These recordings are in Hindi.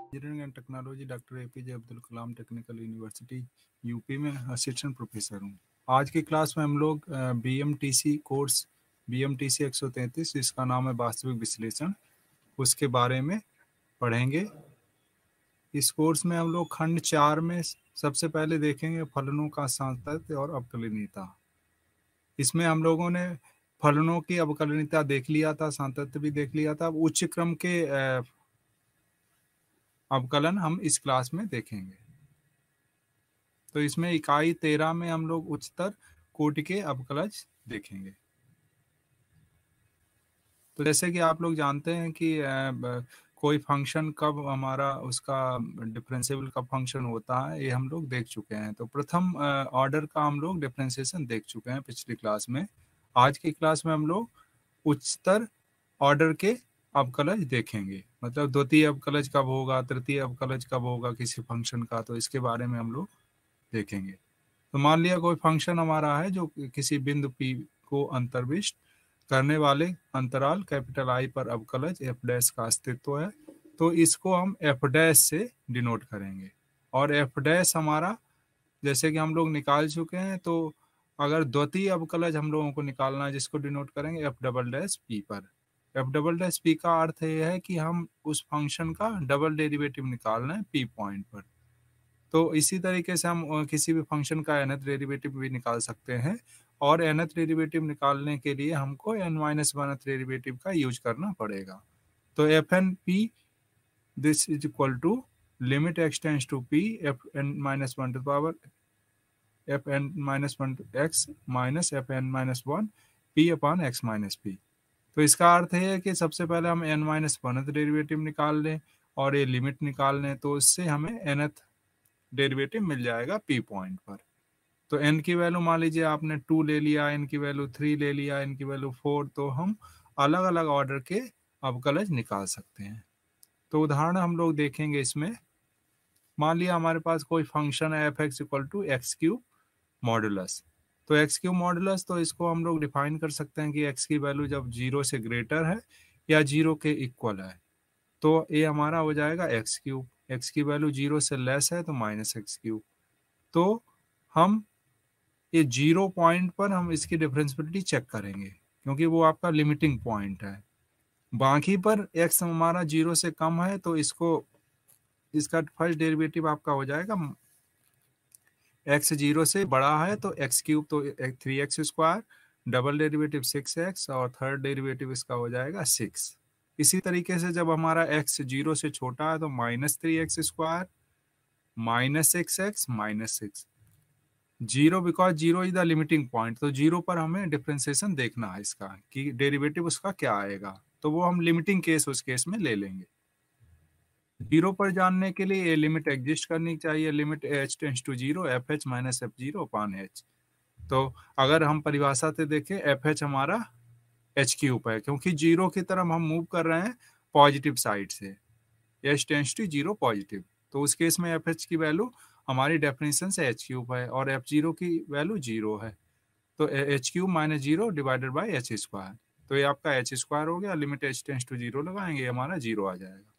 engineering and technology doctor A P J Abdul Kalam technical university UP में असिस्टेंट प्रोफेसर हूँ आज की क्लास में हम लोग B M T C course B M T C एक सौ तैंतीस जिसका नाम है वास्तविक विश्लेषण उसके बारे में पढ़ेंगे इस कोर्स में हम लोग खंड चार में सबसे पहले देखेंगे फलनों का सांसद और अवकलनीयता इसमें हम लोगों ने फलनों की अवकलनता देख लिया था सांतत्य भी देख लिया था उच्च क्रम के अवकलन हम इस क्लास में देखेंगे तो इसमें इकाई तेरह में हम लोग उच्चतर कोटि के अवकलज देखेंगे तो जैसे कि आप लोग जानते हैं कि कोई फंक्शन कब हमारा उसका डिफरेंसेबल का फंक्शन होता है ये हम लोग देख चुके हैं तो प्रथम ऑर्डर का हम लोग डिफरेंशिएशन देख चुके हैं पिछली क्लास में आज की क्लास में हम लोग उच्चतर ऑर्डर के अवकलज देखेंगे मतलब द्वितीय अवकलज कब होगा तृतीय अवकलज कब होगा किसी फंक्शन का तो इसके बारे में हम लोग देखेंगे तो मान लिया कोई फंक्शन हमारा है जो किसी बिंदु पी को अंतर्विष्ट करने वाले अंतराल कैपिटल आई पर अवकलज एफ डैश का अस्तित्व है तो इसको हम एफ डैश से डिनोट करेंगे और एफ डैश हमारा जैसे कि हम लोग निकाल चुके हैं तो अगर द्वितीय अवकलज हम लोगों को निकालना है जिसको डिनोट करेंगे एफ डबल डैश पी पर एफ डबल डैश पी का अर्थ यह है कि हम उस फंक्शन का डबल डेरिवेटिव निकालना है पी पॉइंट पर तो इसी तरीके से हम किसी भी फंक्शन का एनथ डेरिवेटिव भी निकाल सकते हैं और एनथ डेरिवेटिव निकालने के लिए हमको N minus one th derivative का यूज करना पड़ेगा तो F N P this is equal to limit X tends to P F N minus one to power F N minus one x minus F N minus one P upon X minus P तो इसका अर्थ है कि सबसे पहले हम एन माइनस वनथ डेरिवेटिव निकाल लें और ये लिमिट निकाल लें तो इससे हमें एनथ डेरिवेटिव मिल जाएगा पी पॉइंट पर तो एन की वैल्यू मान लीजिए आपने टू ले लिया एन की वैल्यू थ्री ले लिया एन की वैल्यू फोर तो हम अलग अलग ऑर्डर के अवकलज निकाल सकते हैं तो उदाहरण हम लोग देखेंगे इसमें मान लिया हमारे पास कोई फंक्शन है F x equal to X cube modulus तो एक्स क्यू मॉडुलस तो इसको हम लोग डिफाइन कर सकते हैं कि एक्स की वैल्यू जब जीरो से ग्रेटर है या जीरो के इक्वल है तो ये हमारा हो जाएगा एक्स क्यूब एक्स की वैल्यू जीरो से लेस है तो माइनस एक्स क्यूब तो हम ये जीरो पॉइंट पर हम इसकी डिफरेंसबिलिटी चेक करेंगे क्योंकि वो आपका लिमिटिंग पॉइंट है बाकी पर एक्स हमारा जीरो से कम है तो इसको इसका फर्स्ट डेरिवेटिव आपका हो जाएगा एक्स जीरो से बड़ा है तो एक्स क्यूब तो three x square double derivative six X और थर्ड डेरिवेटिव इसका हो जाएगा सिक्स इसी तरीके से जब हमारा एक्स जीरो से छोटा है तो minus three x square minus six X minus six zero because zero is the limiting point तो जीरो पर हमें डिफ्रेंसिएशन देखना है इसका कि डेरिवेटिव उसका क्या आएगा तो वो हम लिमिटिंग केस उस केस में ले लेंगे जीरो पर जानने के लिए ये लिमिट एग्जिस्ट करनी चाहिए limit H tends to zero F H minus F zero upon H तो अगर हम परिभाषा से देखें एफ एच हमारा एच क्यूब है क्योंकि जीरो की तरफ हम मूव कर रहे हैं पॉजिटिव साइड से H tends to zero positive तो उस केस में एफ एच की वैल्यू हमारी डेफिनेशन से एच क्यूब है और एफ जीरो की वैल्यू जीरो है तो H cube minus zero divided by H square तो ये आपका एच स्क्वायर हो गया limit H tends to zero लगाएंगे हमारा जीरो आ जाएगा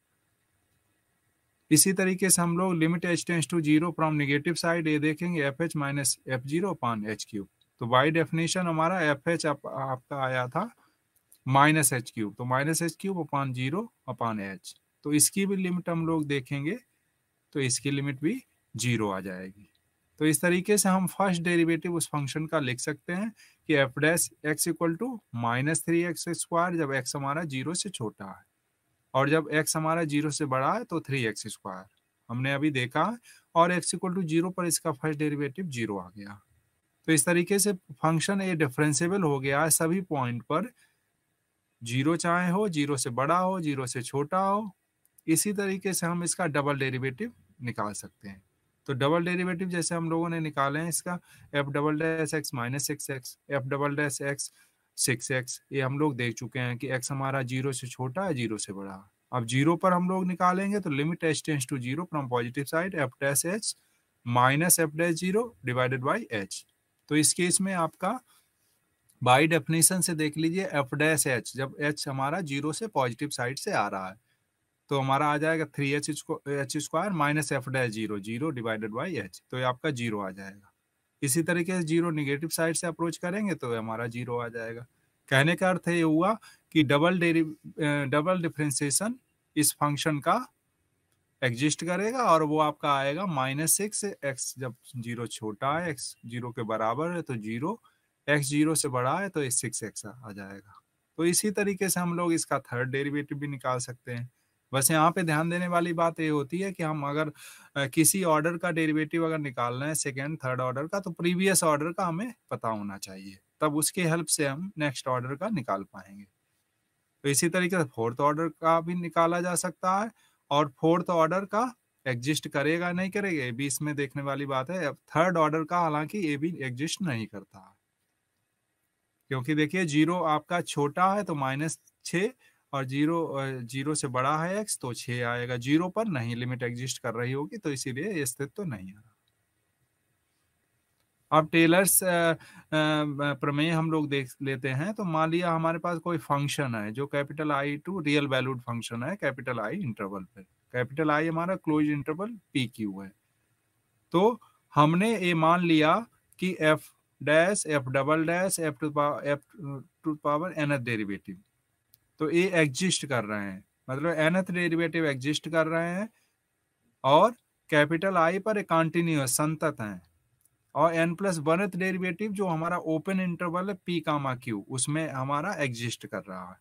इसी तरीके से हम लोग limit H tends to zero from negative side ये देखेंगे F H minus F zero upon H cube तो बाई डेफिनेशन हमारा एफ एच आप, आपका आया था माइनस एच क्यूब तो minus H cube upon zero upon H तो इसकी भी लिमिट हम लोग देखेंगे तो इसकी लिमिट भी जीरो आ जाएगी तो इस तरीके से हम फर्स्ट डेरिवेटिव उस फंक्शन का लिख सकते हैं कि F dash x equal to minus three x square जब एक्स हमारा जीरो से छोटा है और जब एक्स हमारा जीरो से बड़ा है तो थ्री एक्स स्क्वायर हमने अभी देखा और एक्स इक्वल टू जीरो पर इसका फर्स्ट डेरिवेटिव जीरो आ गया तो इस तरीके से फंक्शन ये डिफ्रेंसीबल हो गया है सभी पॉइंट पर जीरो चाहे हो जीरो से बड़ा हो जीरो से छोटा हो इसी तरीके से हम इसका डबल डेरिवेटिव निकाल सकते हैं तो डबल डेरिवेटिव जैसे हम लोगों ने निकाले हैं इसका F double dash X minus X X F double dash X six X ये हम लोग देख चुके हैं कि एक्स हमारा जीरो से छोटा है जीरो से बड़ा अब जीरो पर हम लोग निकालेंगे तो limit H tends to zero from positive side F dash H minus F dash zero divided by H तो इस केस में आपका बाई डेफिनेशन से देख लीजिए एफ डैश एच जब एच हमारा जीरो से पॉजिटिव साइड से आ रहा है तो हमारा आ जाएगा three H H square minus F dash zero zero divided by H तो ये आपका जीरो आ जाएगा इसी तरीके से जीरो निगेटिव साइड से अप्रोच करेंगे तो हमारा जीरो आ जाएगा कहने का अर्थ ये हुआ कि डबल डेरी डबल डिफ्रेंसिएशन इस फंक्शन का एग्जिस्ट करेगा और वो आपका आएगा माइनस सिक्स एक्स जब जीरो छोटा है एक्स जीरो के बराबर है तो जीरो एक्स जीरो से बड़ा है तो सिक्स एक्स आ जाएगा तो इसी तरीके से हम लोग इसका थर्ड डेरिवेटिव भी निकाल सकते हैं बस यहाँ पे ध्यान देने वाली बात ये होती है कि हम अगर किसी ऑर्डर का डेरिवेटिव अगर निकालना है सेकेंड थर्ड ऑर्डर का तो प्रीवियस ऑर्डर का हमें पता होना चाहिए तब उसके हेल्प से हम नेक्स्ट ऑर्डर का निकाल पाएंगे तो इसी तरीके से फोर्थ ऑर्डर का भी निकाला जा सकता है और फोर्थ ऑर्डर का एग्जिस्ट करेगा नहीं करेगा ये भी इसमें देखने वाली बात है अब थर्ड ऑर्डर का हालांकि ये भी एग्जिस्ट नहीं करता क्योंकि देखिए जीरो आपका छोटा है तो माइनस छः और जीरो जीरो से बड़ा है एक्स तो छ आएगा जीरो पर नहीं लिमिट एग्जिस्ट कर रही होगी तो इसीलिए अस्तित्व तो नहीं आ रहा अब टेलर्स प्रमेय हम लोग देख लेते हैं तो मान लिया हमारे पास कोई फंक्शन है जो capital I to real valued function है कैपिटल आई इंटरवल पर कैपिटल आई हमारा क्लोज इंटरवल पी क्यू है तो हमने ये मान लिया कि F dash F double dash F two F to power N derivative तो ये एग्जिस्ट कर रहे हैं मतलब एनथ डेरिवेटिव एग्जिस्ट कर रहे हैं और कैपिटल आई पर कंटिन्यूस संतत हैं और एन प्लस वनथ डेरिवेटिव जो हमारा ओपन इंटरवल है पी कामा क्यू उसमें हमारा एग्जिस्ट कर रहा है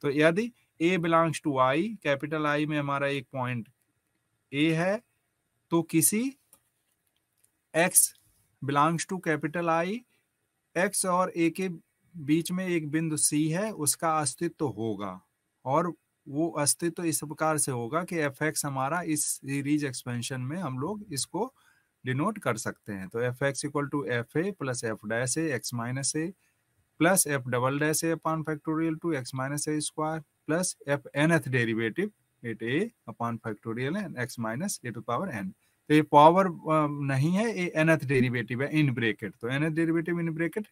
तो यदि A belongs to I capital I में हमारा एक पॉइंट ए है तो किसी X belongs to capital I X और ए के बीच में एक बिंदु सी है उसका अस्तित्व तो होगा और वो अस्तित्व तो इस प्रकार से होगा कि एफ एक्स हमारा इस सीरीज एक्सपेंशन में हम लोग इसको डिनोट कर सकते हैं तो F x equal to f a plus f dash a x minus a plus f double dash a upon factorial two x minus a square plus f nth derivative at a upon factorial n x minus a to power n तो ये पावर नहीं है ये एनथ डेरिवेटिव है इन ब्रेकेट तो nth derivative in bracket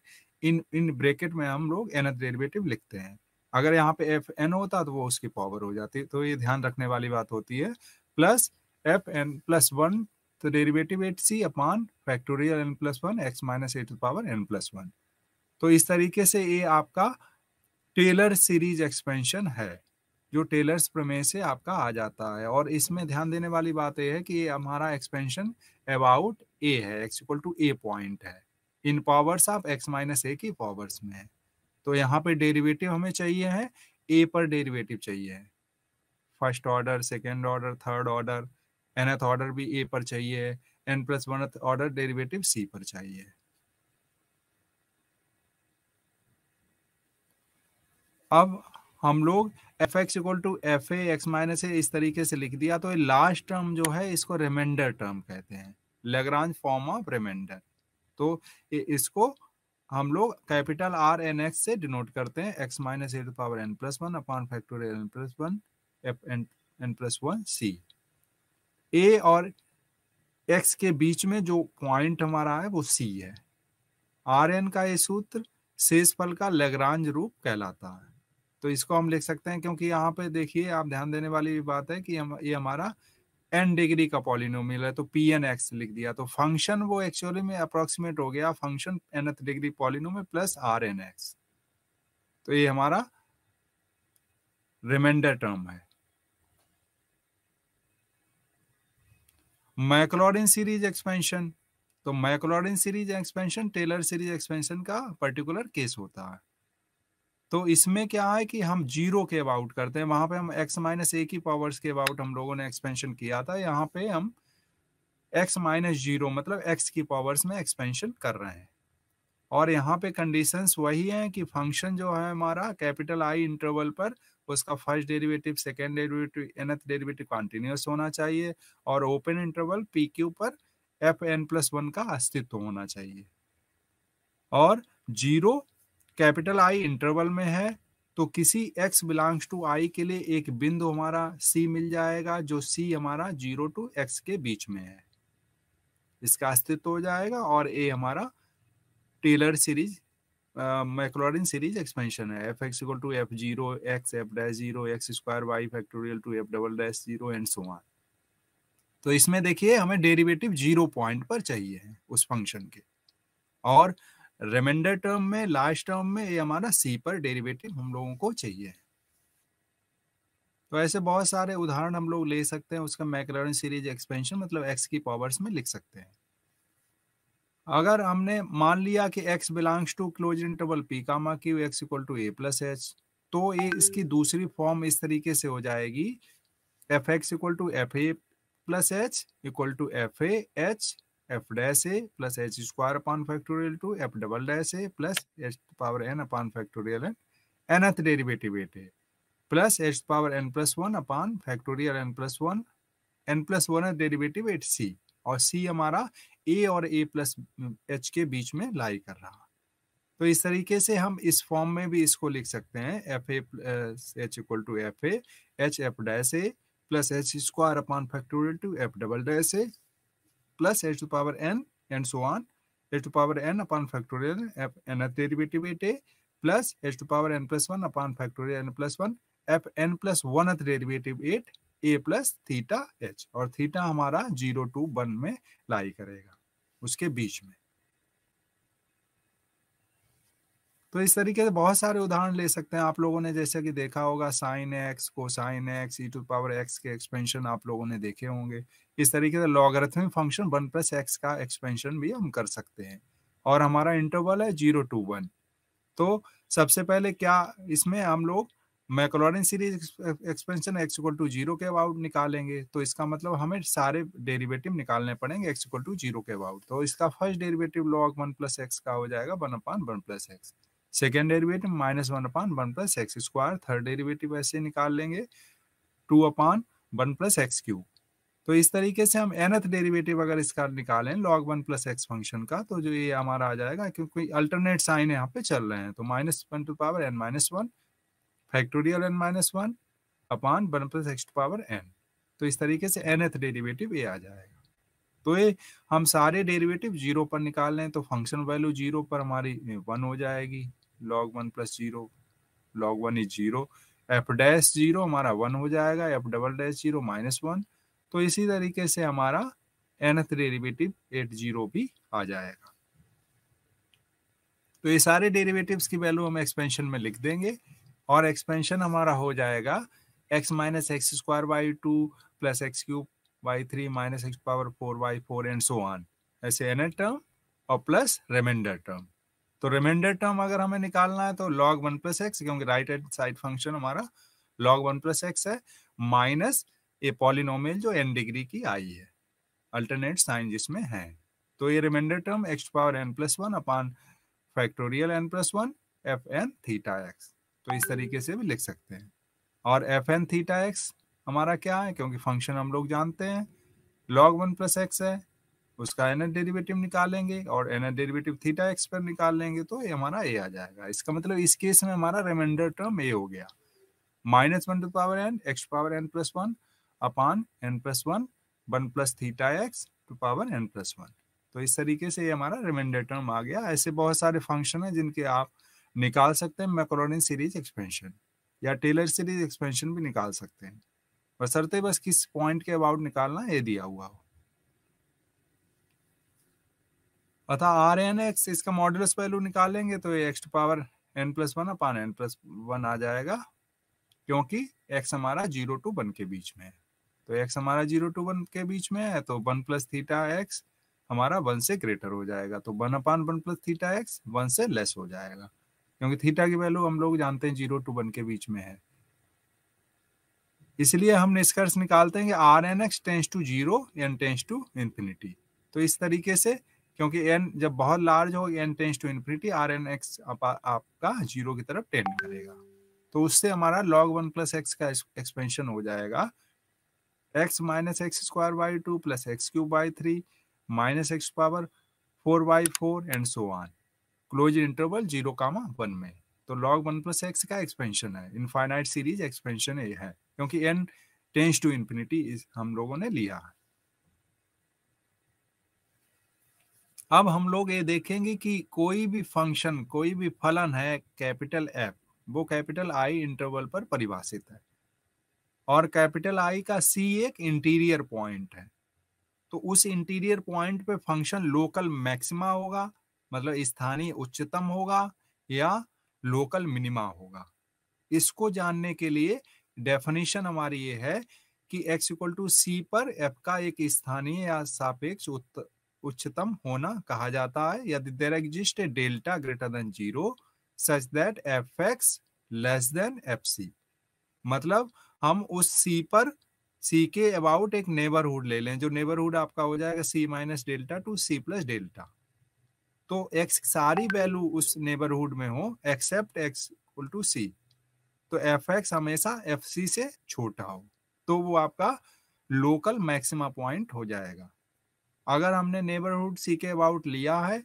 in in bracket में हम लोग एनथ डेरिवेटिव लिखते हैं अगर यहाँ पे एफ एन होता तो वो उसकी पावर हो जाती तो ये ध्यान रखने वाली बात होती है plus f n plus one तो derivative at c upon factorial n plus one x minus at power n plus one तो इस तरीके से ये आपका टेलर सीरीज एक्सपेंशन है जो टेलर्स प्रमेय से आपका आ जाता है और इसमें ध्यान देने वाली बात यह है कि हमारा एक्सपेंशन अबाउट ए है x equal to a point है in powers of x minus a की पावर्स में है तो यहाँ पे डेरिवेटिव हमें चाहिए है ए पर डेरिवेटिव चाहिए है first order second order third order nth order भी ए पर चाहिए n plus one order derivative c पर चाहिए अब हम लोग f x equal to f x minus a इस तरीके से लिख दिया तो ये लास्ट टर्म जो है इसको रिमाइंडर टर्म कहते हैं लेग्रांज फॉर्म ऑफ रिमाइंडर तो इसको हम लोग कैपिटल आर एन एक्स से डिनोट करते हैं x minus a to power n plus one upon factorial n plus one f n n plus one c a और एक्स के बीच में जो पॉइंट हमारा है वो सी है आर एन का ये सूत्र शेषफल का लेग्रांज रूप कहलाता है तो इसको हम लिख सकते हैं क्योंकि यहाँ पे देखिए आप ध्यान देने वाली बात है कि हम ये हमारा एन डिग्री का पॉलिनोमियल है तो पी एन एक्स लिख दिया तो फंक्शन वो एक्चुअली में अप्रोक्सीमेट हो गया function nth degree polynomial plus R n x तो ये हमारा रिमाइंडर टर्म है मैक्लोरिन सीरीज एक्सपेंशन तो Maclaurin series expansion Taylor series expansion का पर्टिकुलर केस होता है तो इसमें क्या है कि हम जीरो के अबाउट करते हैं वहां पे हम एक्स माइनस ए की पावर्स के अबाउट हम लोगों ने एक्सपेंशन किया था यहाँ पे हम एक्स माइनस जीरो मतलब एक्स की पावर्स में एक्सपेंशन कर रहे हैं और यहाँ पे कंडीशंस वही हैं कि फंक्शन जो है हमारा कैपिटल आई इंटरवल पर उसका first derivative second derivative nth derivative continuous होना चाहिए और ओपन इंटरवल पी क्यू पर एफ एन प्लस वन का अस्तित्व होना चाहिए और जीरो कैपिटल आई इंटरवल में है तो किसी एक्स बिलोंग्स टू आई के लिए एक बिंदु हमारा सी मिल जाएगा जो सी हमारा जीरो टू एक्स के बीच में है इसका अस्तित्व हो जाएगा और ए हमारा Taylor series Maclaurin series expansion है F x equal to f zero x f dash zero x square y factorial two f double dash zero and so on तो इसमें देखिए हमें डेरिवेटिव जीरो पॉइंट पर चाहिए उस फंक्शन के और रिमाइंडर टर्म में लास्ट टर्म में ये हमारा सी पर डेरिवेटिव हम लोगों को चाहिए तो ऐसे बहुत सारे उदाहरण हम लोग ले सकते हैं उसका मैकलरन सीरीज एक्सपेंशन मतलब एक्स की पावर्स में लिख सकते हैं अगर हमने मान लिया कि x belongs to close interval p comma q x equal to a plus h तो ये इसकी दूसरी फॉर्म इस तरीके से हो जाएगी f x equal to f a plus h equal to f a h f dash a plus h square upon factorial two f double dash a plus h power n upon factorial n nth derivative at a plus h power n plus one upon factorial n plus one n plus one derivative at c और सी हमारा ए और ए प्लस एच के बीच में लाई कर रहा तो इस तरीके से हम इस फॉर्म में भी इसको लिख सकते हैं f a plus h equal to f a h f dash a plus h square upon factorial two f double dash a plus h to the power n and so on h to the power n upon factorial f n a derivative at a plus h to the power n plus 1 upon factorial n plus 1 f n plus 1 th derivative at a plus theta h और थीटा हमारा जीरो टू वन में लाई करेगा उसके बीच में तो इस तरीके से बहुत सारे उदाहरण ले सकते हैं आप लोगों ने जैसे कि देखा होगा साइन एक्स को sign x e to power x के एक्सपेंशन आप लोगों ने देखे होंगे इस तरीके से logarithmic function one plus x का एक्सपेंशन भी हम कर सकते हैं और हमारा इंटरवल है जीरो टू वन तो सबसे पहले क्या इसमें हम लोग Maclaurin series expansion x equal to zero के अबाउट निकालेंगे तो इसका मतलब हमें सारे डेरिवेटिव निकालने पड़ेंगे एक्स इक्वल टू जीरो के अबाउट तो इसका first derivative log one plus x का हो जाएगा one upon one plus x second derivative minus one upon one plus x square third derivative ऐसे निकाल लेंगे two upon one plus x cube तो इस तरीके से हम एनथ डेरिवेटिव अगर इसका निकालें log one plus x function का तो जो ये हमारा आ जाएगा क्योंकि अल्टरनेट साइन यहाँ पे चल रहे हैं तो minus one to power n minus one factorial n minus one upon one plus x to power n तो इस तरीके से एनथ डेरिवेटिव ये आ जाएगा तो ये हम सारे डेरिवेटिव जीरो पर निकाल लें तो फंक्शन वैल्यू जीरो पर हमारी वन हो जाएगी log one plus zero log one is zero f dash zero हमारा वन हो जाएगा f double dash zero minus one तो इसी तरीके से हमारा एनथ डेरिवेटिव एट जीरो भी आ जाएगा तो ये सारे डेरिवेटिव्स की वैल्यू हम एक्सपेंशन में लिख देंगे और एक्सपेंशन हमारा हो जाएगा x minus x square by two plus x cube by three minus x power four by four and so on ऐसे एन टर्म और प्लस रिमाइंडर टर्म तो रिमाइंडर टर्म अगर हमें निकालना है तो लॉग वन प्लस एक्स क्योंकि राइट हैंड साइड फंक्शन हमारा लॉग वन प्लस एक्स है माइनस ए पॉलिनोमियल जो एन डिग्री की आई है अल्टरनेट साइन जिसमें है तो ये reminder term x power n plus one upon factorial n plus one f n theta x तो इस तरीके से भी लिख सकते हैं और एफ एन थीटा एक्स हमारा क्या है क्योंकि फंक्शन हम लोग जानते हैं लॉग वन प्लस एक्स है उसका एनर डेरिवेटिव निकालेंगे और एनर डेरिवेटिव थीटा एक्स पर निकाल लेंगे तो ये हमारा ए आ जाएगा इसका मतलब इस केस में हमारा रिमाइंडर टर्म ए हो गया minus one to power n x power n plus one upon n plus one one plus theta x to power n plus one तो इस तरीके से ये हमारा रिमाइंडर टर्म आ गया ऐसे बहुत सारे फंक्शन है जिनके आप निकाल सकते हैं मैक्रोनिन सीरीज एक्सपेंशन या टेलर सीरीज एक्सपेंशन भी निकाल सकते हैं बसरते तो बस किस पॉइंट के अबाउट निकालना ये दिया हुआ हो अतः आर एन एक्स इसका मॉडुलस वैल्यू निकालेंगे तो x to power n plus one upon n plus one आ जाएगा क्योंकि एक्स हमारा जीरो टू वन के बीच में है तो एक्स हमारा जीरो टू वन के बीच में है तो वन प्लस थीटा एक्स हमारा वन से ग्रेटर हो जाएगा तो one upon one plus theta x one से लेस हो जाएगा क्योंकि थीटा की वैल्यू हम लोग जानते हैं जीरो टू वन के बीच में है इसलिए हम निष्कर्ष निकालते हैं कि R n x tends to zero n tends to infinity तो इस तरीके से क्योंकि एन जब बहुत लार्ज हो n tends to infinity R n x आपका जीरो की तरफ टेंड करेगा तो उससे हमारा लॉग वन प्लस एक्स का एक्सपेंशन हो जाएगा x minus x square by two plus x cube by three minus x power four by four and so on close interval zero comma one में तो लॉग वन प्लस एक्स का एक्सपेंशन है इनफाइनाइट सीरीज एक्सपेंशन ये है क्योंकि एन टेंस टू इन्फिनिटी हम लोगों ने लिया है अब हम लोग ये देखेंगे कि कोई भी फंक्शन कोई भी फलन है कैपिटल एफ वो कैपिटल आई इंटरवल पर परिभाषित है और कैपिटल आई का सी एक इंटीरियर पॉइंट है तो उस इंटीरियर पॉइंट पे फंक्शन लोकल मैक्सिमा होगा मतलब स्थानीय उच्चतम होगा या लोकल मिनिमा होगा इसको जानने के लिए डेफिनेशन हमारी ये है कि x इक्वल टू सी पर f का एक स्थानीय या सापेक्ष उच्चतम होना कहा जाता है यदि there exist a delta greater than zero such that f x less than f c मतलब हम उस सी पर सी के अबाउट एक नेबरहुड ले लें जो नेबरहुड आपका हो जाएगा c minus delta to c plus delta तो एक्स सारी वैल्यू उस नेबरहुड में हो except x equal to c तो एफ एक्स हमेशा एफ सी से छोटा हो तो वो आपका लोकल मैक्सिमा पॉइंट हो जाएगा अगर हमने नेबरहुड सीके अबाउट लिया है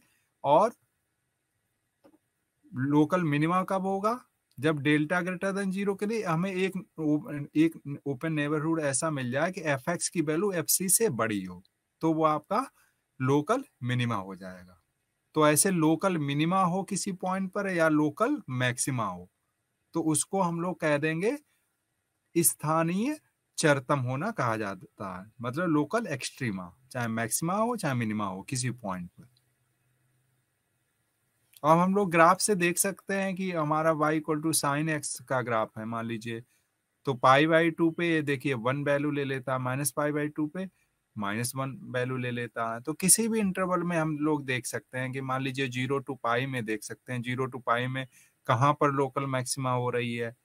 और लोकल मिनिमा कब होगा जब डेल्टा ग्रेटर देन जीरो के लिए हमें एक एक ओपन नेबरहुड ऐसा मिल जाए कि एफ एक्स की वैल्यू एफ सी से बड़ी हो तो वो आपका लोकल मिनिमा हो जाएगा तो ऐसे लोकल मिनिमा हो किसी पॉइंट पर या लोकल मैक्सिमा हो तो उसको हम लोग कह देंगे स्थानीय चरतम होना कहा जाता है मतलब लोकल एक्सट्रीमा चाहे मैक्सिमा हो चाहे मिनिमा हो किसी पॉइंट पर अब हम लोग ग्राफ से देख सकते हैं कि हमारा y equal to sine x का ग्राफ है मान लीजिए तो पाई बाई टू पे ये देखिए वन वैल्यू ले लेता है माइनस पाई बाई टू पे माइनस वन वैल्यू ले लेता है तो किसी भी इंटरवल में हम लोग देख सकते हैं कि मान लीजिए जीरो टू पाई में देख सकते हैं जीरो टू पाई में कहाँ पर लोकल मैक्सिमा हो रही है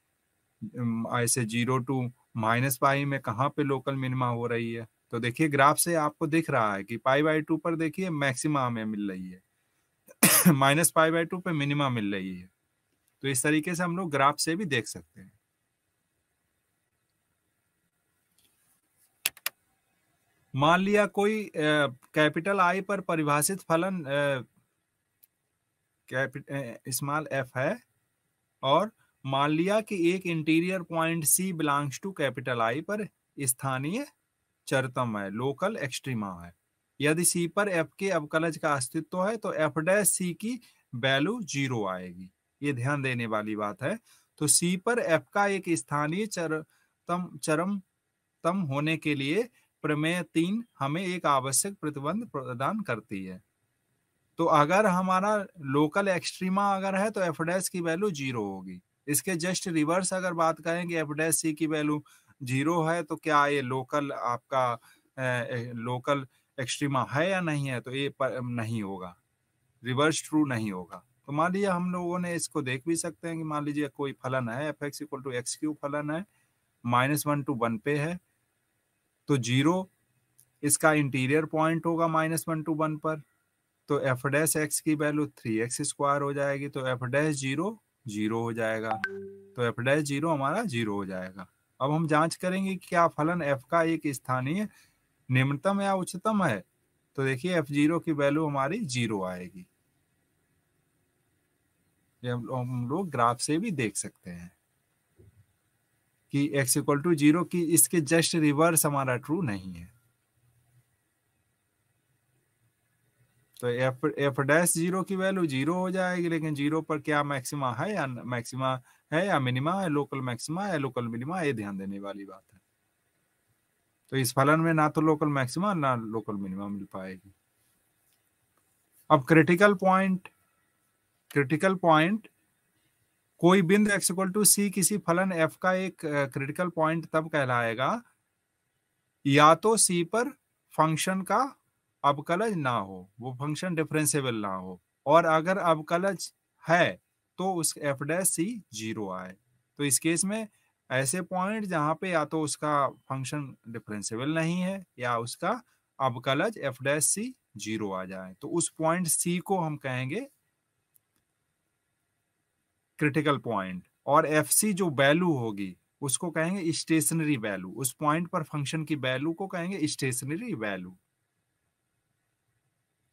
आई से जीरो टू माइनस पाई में कहाँ पे लोकल मिनिमा हो रही है तो देखिए ग्राफ से आपको दिख रहा है कि पाई बाई टू पर देखिए मैक्सिमा हमें मिल रही है माइनस पाई बाई टू पे मिनिमा मिल रही है तो इस तरीके से हम लोग ग्राफ से भी देख सकते हैं मान लिया कोई कैपिटल आई पर परिभाषित फलन कैपिटल स्मॉल एफ है और मान लिया कि एक interior point c belongs to capital I पर स्थानीय चरतम है लोकल एक्सट्रीमा है यदि सी पर एफ के अवकलज का अस्तित्व है तो एफ डैश सी की वैल्यू जीरो आएगी ये ध्यान देने वाली बात है तो सी पर एफ का एक स्थानीय चरतम चरम तम होने के लिए प्रमेय तीन हमें एक आवश्यक प्रतिबंध प्रदान करती है तो अगर हमारा लोकल एक्सट्रीमा अगर है तो एफ डैश की वैल्यू जीरो होगी इसके जस्ट रिवर्स अगर बात करें कि एफडेस सी की वैल्यू जीरो है तो क्या ये लोकल आपका ए, लोकल एक्सट्रीमा है या नहीं है तो ये पर, नहीं होगा रिवर्स ट्रू नहीं होगा तो मान लीजिए हम लोगों ने इसको देख भी सकते हैं कि मान लीजिए कोई फलन है F x equal to x cube फलन है माइनस वन टू वन पे है तो जीरो इसका इंटीरियर पॉइंट होगा माइनस वन टू वन पर तो एफ डैश एक्स की वैल्यू थ्री एक्स स्क्वायर हो जाएगी तो एफ डैश जीरो जीरो हो जाएगा तो एफ डैश जीरो हमारा जीरो हो जाएगा अब हम जांच करेंगे कि क्या फलन एफ का एक स्थानीय निम्नतम या उच्चतम है तो देखिए एफ जीरो की वैल्यू हमारी जीरो आएगी ये हम लोग ग्राफ से भी देख सकते हैं कि एक्स इक्वल टू जीरो की इसके जस्ट रिवर्स हमारा ट्रू नहीं है तो एफ एफ डैश जीरो की वैल्यू जीरो हो जाएगी लेकिन जीरो पर क्या मैक्सिमा है या मैक्सिमा है या मिनिमा है लोकल मैक्सिमा या लोकल मिनिमा ये ध्यान देने वाली बात है तो इस फलन में ना तो लोकल मैक्सिमा ना लोकल मिनिमा मिल पाएगी अब क्रिटिकल पॉइंट क्रिटिकल पॉइंट कोई बिंदु एक्स इक्वल टू सी किसी फलन एफ का एक क्रिटिकल पॉइंट तब कहलाएगा या तो सी पर फंक्शन का अबकलज ना हो वो फंक्शन डिफ्रेंसेबल ना हो और अगर अबकलज है तो उस एफ डैश सी जीरो आए तो इस केस में ऐसे पॉइंट जहाँ पे या तो उसका फंक्शन डिफ्रेंसेबल नहीं है या उसका अबकलज एफ डैश सी जीरो आ जाए तो उस पॉइंट सी को हम कहेंगे क्रिटिकल पॉइंट और एफ सी जो वैल्यू होगी उसको कहेंगे स्टेशनरी वैल्यू उस पॉइंट पर फंक्शन की वैल्यू को कहेंगे स्टेशनरी वैल्यू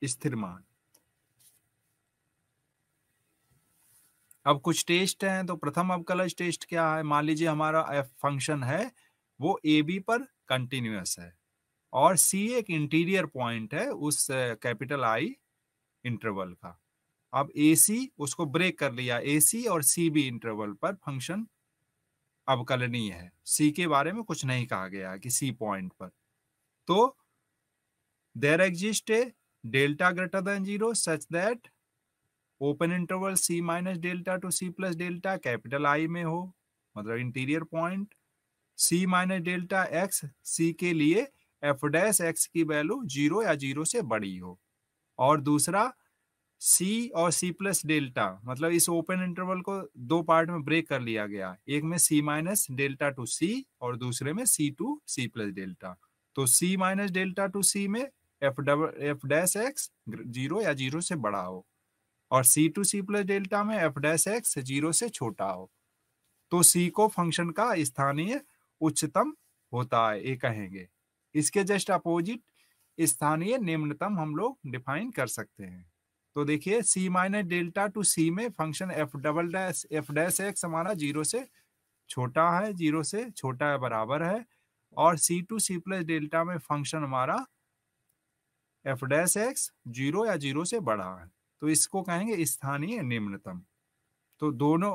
स्थिर मान अब कुछ टेस्ट हैं तो प्रथम अवकलज टेस्ट क्या है मान लीजिए हमारा एफ फंक्शन है वो ए बी पर कंटिन्यूस है और सी एक इंटीरियर पॉइंट है उस कैपिटल आई इंटरवल का अब ए सी उसको ब्रेक कर लिया ए सी और सी बी इंटरवल पर फंक्शन अवकलनीय है सी के बारे में कुछ नहीं कहा गया है कि सी पॉइंट पर तो there exist a delta greater than 0 such that open interval c minus delta to c plus delta capital I में हो मतलब interior point c minus delta x c के लिए एफ डैश एक्स की वैल्यू जीरो या जीरो से बड़ी हो और दूसरा c और c प्लस डेल्टा मतलब इस ओपन इंटरवल को दो पार्ट में ब्रेक कर लिया गया एक में c minus delta to c और दूसरे में c to c plus delta तो c minus delta to c में f double f dash x zero या जीरो से बड़ा हो और c to c plus delta में एफ डैश एक्स जीरो से छोटा हो तो सी को फंक्शन का स्थानीय उच्चतम होता है ये कहेंगे इसके जस्ट अपोजिट स्थानीय निम्नतम हम लोग डिफाइन कर सकते हैं तो देखिए c minus delta to c में function f double dash f dash x हमारा जीरो से छोटा है जीरो से छोटा है बराबर है और c to c plus delta में फंक्शन हमारा एफ डैश एक्स जीरो या जीरो से बड़ा है तो इसको कहेंगे स्थानीय निम्नतम तो दोनों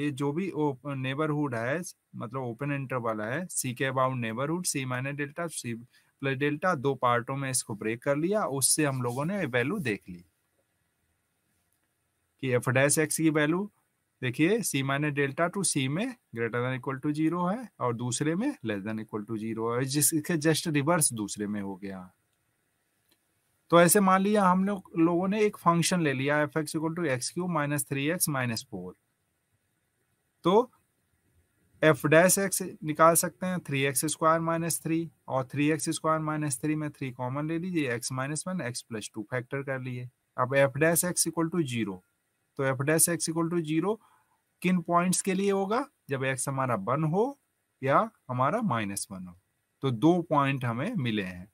ये जो भी नेबरहुड है मतलब ओपन इंटरवल है सी के about neighbourhood C minus delta C plus delta दो पार्टों में इसको ब्रेक कर लिया उससे हम लोगों ने वैल्यू देख ली कि एफ डैश एक्स की वैल्यू देखिए c minus delta to c में greater than equal to zero है और दूसरे में less than equal to zero है जिसके जस्ट रिवर्स दूसरे में हो गया तो ऐसे मान लिया हम लोग लोगों ने एक फंक्शन ले लिया f x equal to x cube minus three x minus four तो एफ डैश एक्स निकाल सकते हैं three x square minus three और three x square minus three में थ्री कॉमन ले लीजिए x minus one x plus two factor कर लिए अब f dash x equal to zero तो f dash x equal to zero किन पॉइंट्स के लिए होगा जब एक्स हमारा वन हो या हमारा माइनस वन हो तो दो पॉइंट हमें मिले हैं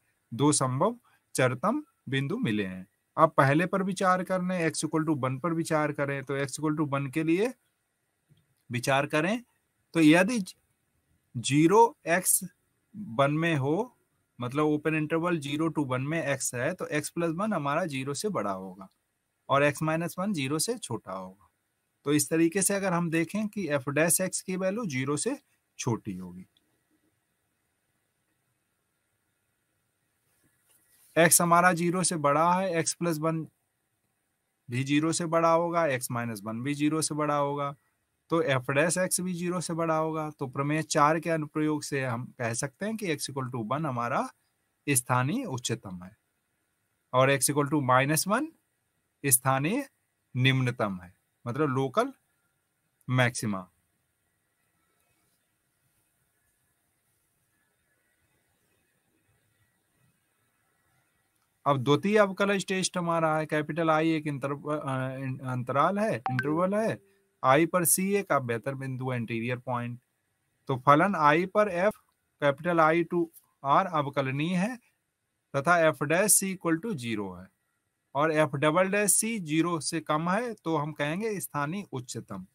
दो संभव चरतम बिंदु मिले हैं आप पहले पर विचार कर रहे एक्स इक्वल टू वन पर विचार करें तो एक्स इक्वल टू वन के लिए विचार करें तो यदि जीरो एक्स वन में हो मतलब open interval zero to one में एक्स है तो एक्स प्लस वन हमारा जीरो से बड़ा होगा और एक्स माइनस वन जीरो से छोटा होगा तो इस तरीके से अगर हम देखें कि एफ डैश एक्स की वैल्यू जीरो से छोटी होगी एक्स हमारा जीरो से बड़ा है एक्स प्लस वन भी जीरो से बड़ा होगा एक्स माइनस वन भी जीरो से बड़ा होगा तो एफ डैस एक्स भी जीरो से बड़ा होगा तो प्रमेय चार के अनुप्रयोग से हम कह सकते हैं कि एक्स इक्वल टू वन हमारा स्थानीय उच्चतम है और x equal to minus one स्थानीय निम्नतम है मतलब लोकल मैक्सिमा अब द्वितीय अवकलन टेस्ट हमारा है कैपिटल आई एक अंतराल है इंटरवल है आई पर सी एक बेहतर बिंदु है इंटीरियर पॉइंट तो फलन आई पर f capital I to R अवकलनीय है तथा f dash c equal to zero है और f double dash c zero से कम है तो हम कहेंगे स्थानीय उच्चतम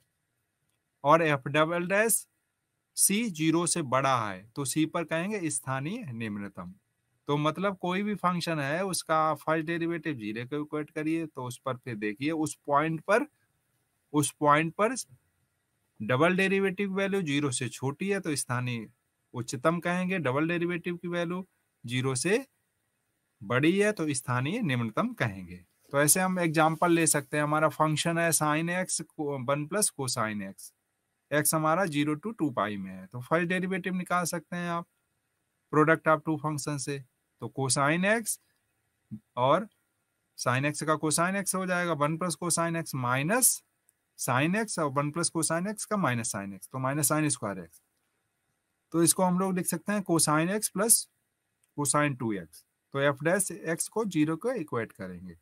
और f double dash c zero से बड़ा है तो सी पर कहेंगे स्थानीय निम्नतम तो मतलब कोई भी फंक्शन है उसका फर्स्ट डेरिवेटिव जीरो को इक्वेट करिए तो उस पर फिर देखिए उस पॉइंट पर उस पॉइंट पर डबल डेरिवेटिव वैल्यू जीरो से छोटी है तो स्थानीय उच्चतम कहेंगे डबल डेरिवेटिव की वैल्यू जीरो से बड़ी है तो स्थानीय निम्नतम कहेंगे तो ऐसे हम एग्जाम्पल ले सकते हैं हमारा फंक्शन है साइन एक्स वन प्लस को साइन एक्स एक्स हमारा जीरो टू टू पाई में है तो फर्स्ट डेरिवेटिव निकाल सकते हैं आप प्रोडक्ट ऑफ टू फंक्शन से तो कोसाइन एक्स और साइन एक्स का कोसाइन एक्स हो जाएगा one plus cosine x minus sine x और वन प्लस कोसाइन एक्स का माइनस साइन एक्स तो माइनस साइन स्क्वायर एक्स तो इसको हम लोग लिख सकते हैं cosine x plus cosine two x तो एफ डैश एक्स को जीरो को इक्वेट करेंगे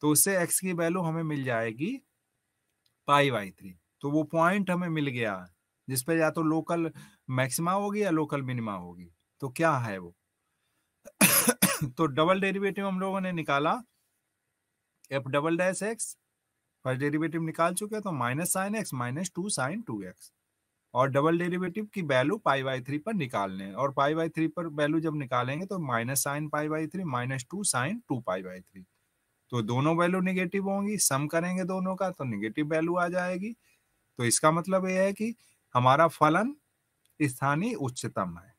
तो उससे एक्स की वैल्यू हमें मिल जाएगी पाई बाई थ्री तो वो पॉइंट हमें मिल गया जिसपे या तो लोकल मैक्सिमा होगी या लोकल मिनिमा होगी तो क्या है वो तो डबल डेरिवेटिव हम लोगों ने निकाला f double dash x first derivative निकाल चुके तो minus sine x minus two sine two x और डबल डेरिवेटिव की वैल्यू पाई बाई थ्री पर निकालने और पाई बाई थ्री पर वैल्यू जब निकालेंगे तो minus sine pi by three minus two sine two pi by three तो दोनों वैल्यू निगेटिव होंगी सम करेंगे दोनों का तो निगेटिव वैल्यू आ जाएगी तो इसका मतलब यह है कि हमारा फलन स्थानीय उच्चतम है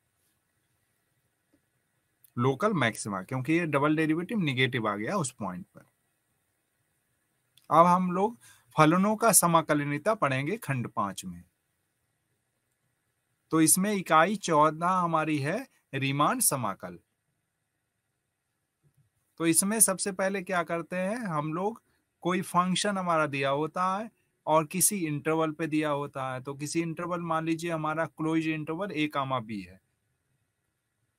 लोकल मैक्सिमा क्योंकि ये डबल डेरिवेटिव निगेटिव आ गया उस पॉइंट पर अब हम लोग फलनों का समाकलनीता पढ़ेंगे खंड पांच में तो इसमें इकाई चौदह हमारी है रिमान समाकल तो इसमें सबसे पहले क्या करते हैं हम लोग कोई फंक्शन हमारा दिया होता है और किसी इंटरवल पे दिया होता है तो किसी इंटरवल मान लीजिए हमारा close interval a comma b है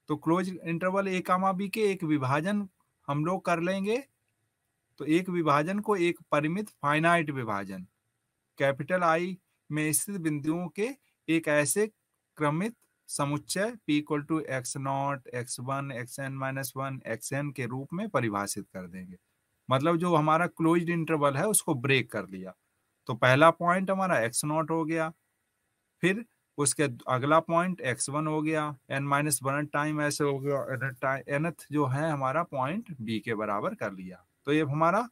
तो close interval a comma b के एक विभाजन हम लोग कर लेंगे तो एक विभाजन को एक परिमित फाइनाइट विभाजन कैपिटल आई में स्थित बिंदुओं के एक ऐसे क्रमित समुच्चय p equal to x not x one x N minus one x n के रूप में परिभाषित कर देंगे मतलब जो हमारा क्लोज इंटरवल है उसको ब्रेक कर लिया तो पहला पॉइंट हमारा एक्स नॉट हो गया फिर उसके अगला पॉइंट एक्स वन हो गया एन माइनस वन टाइम ऐसे हो गया एनथ जो है हमारा पॉइंट बी के बराबर कर लिया तो ये हमारा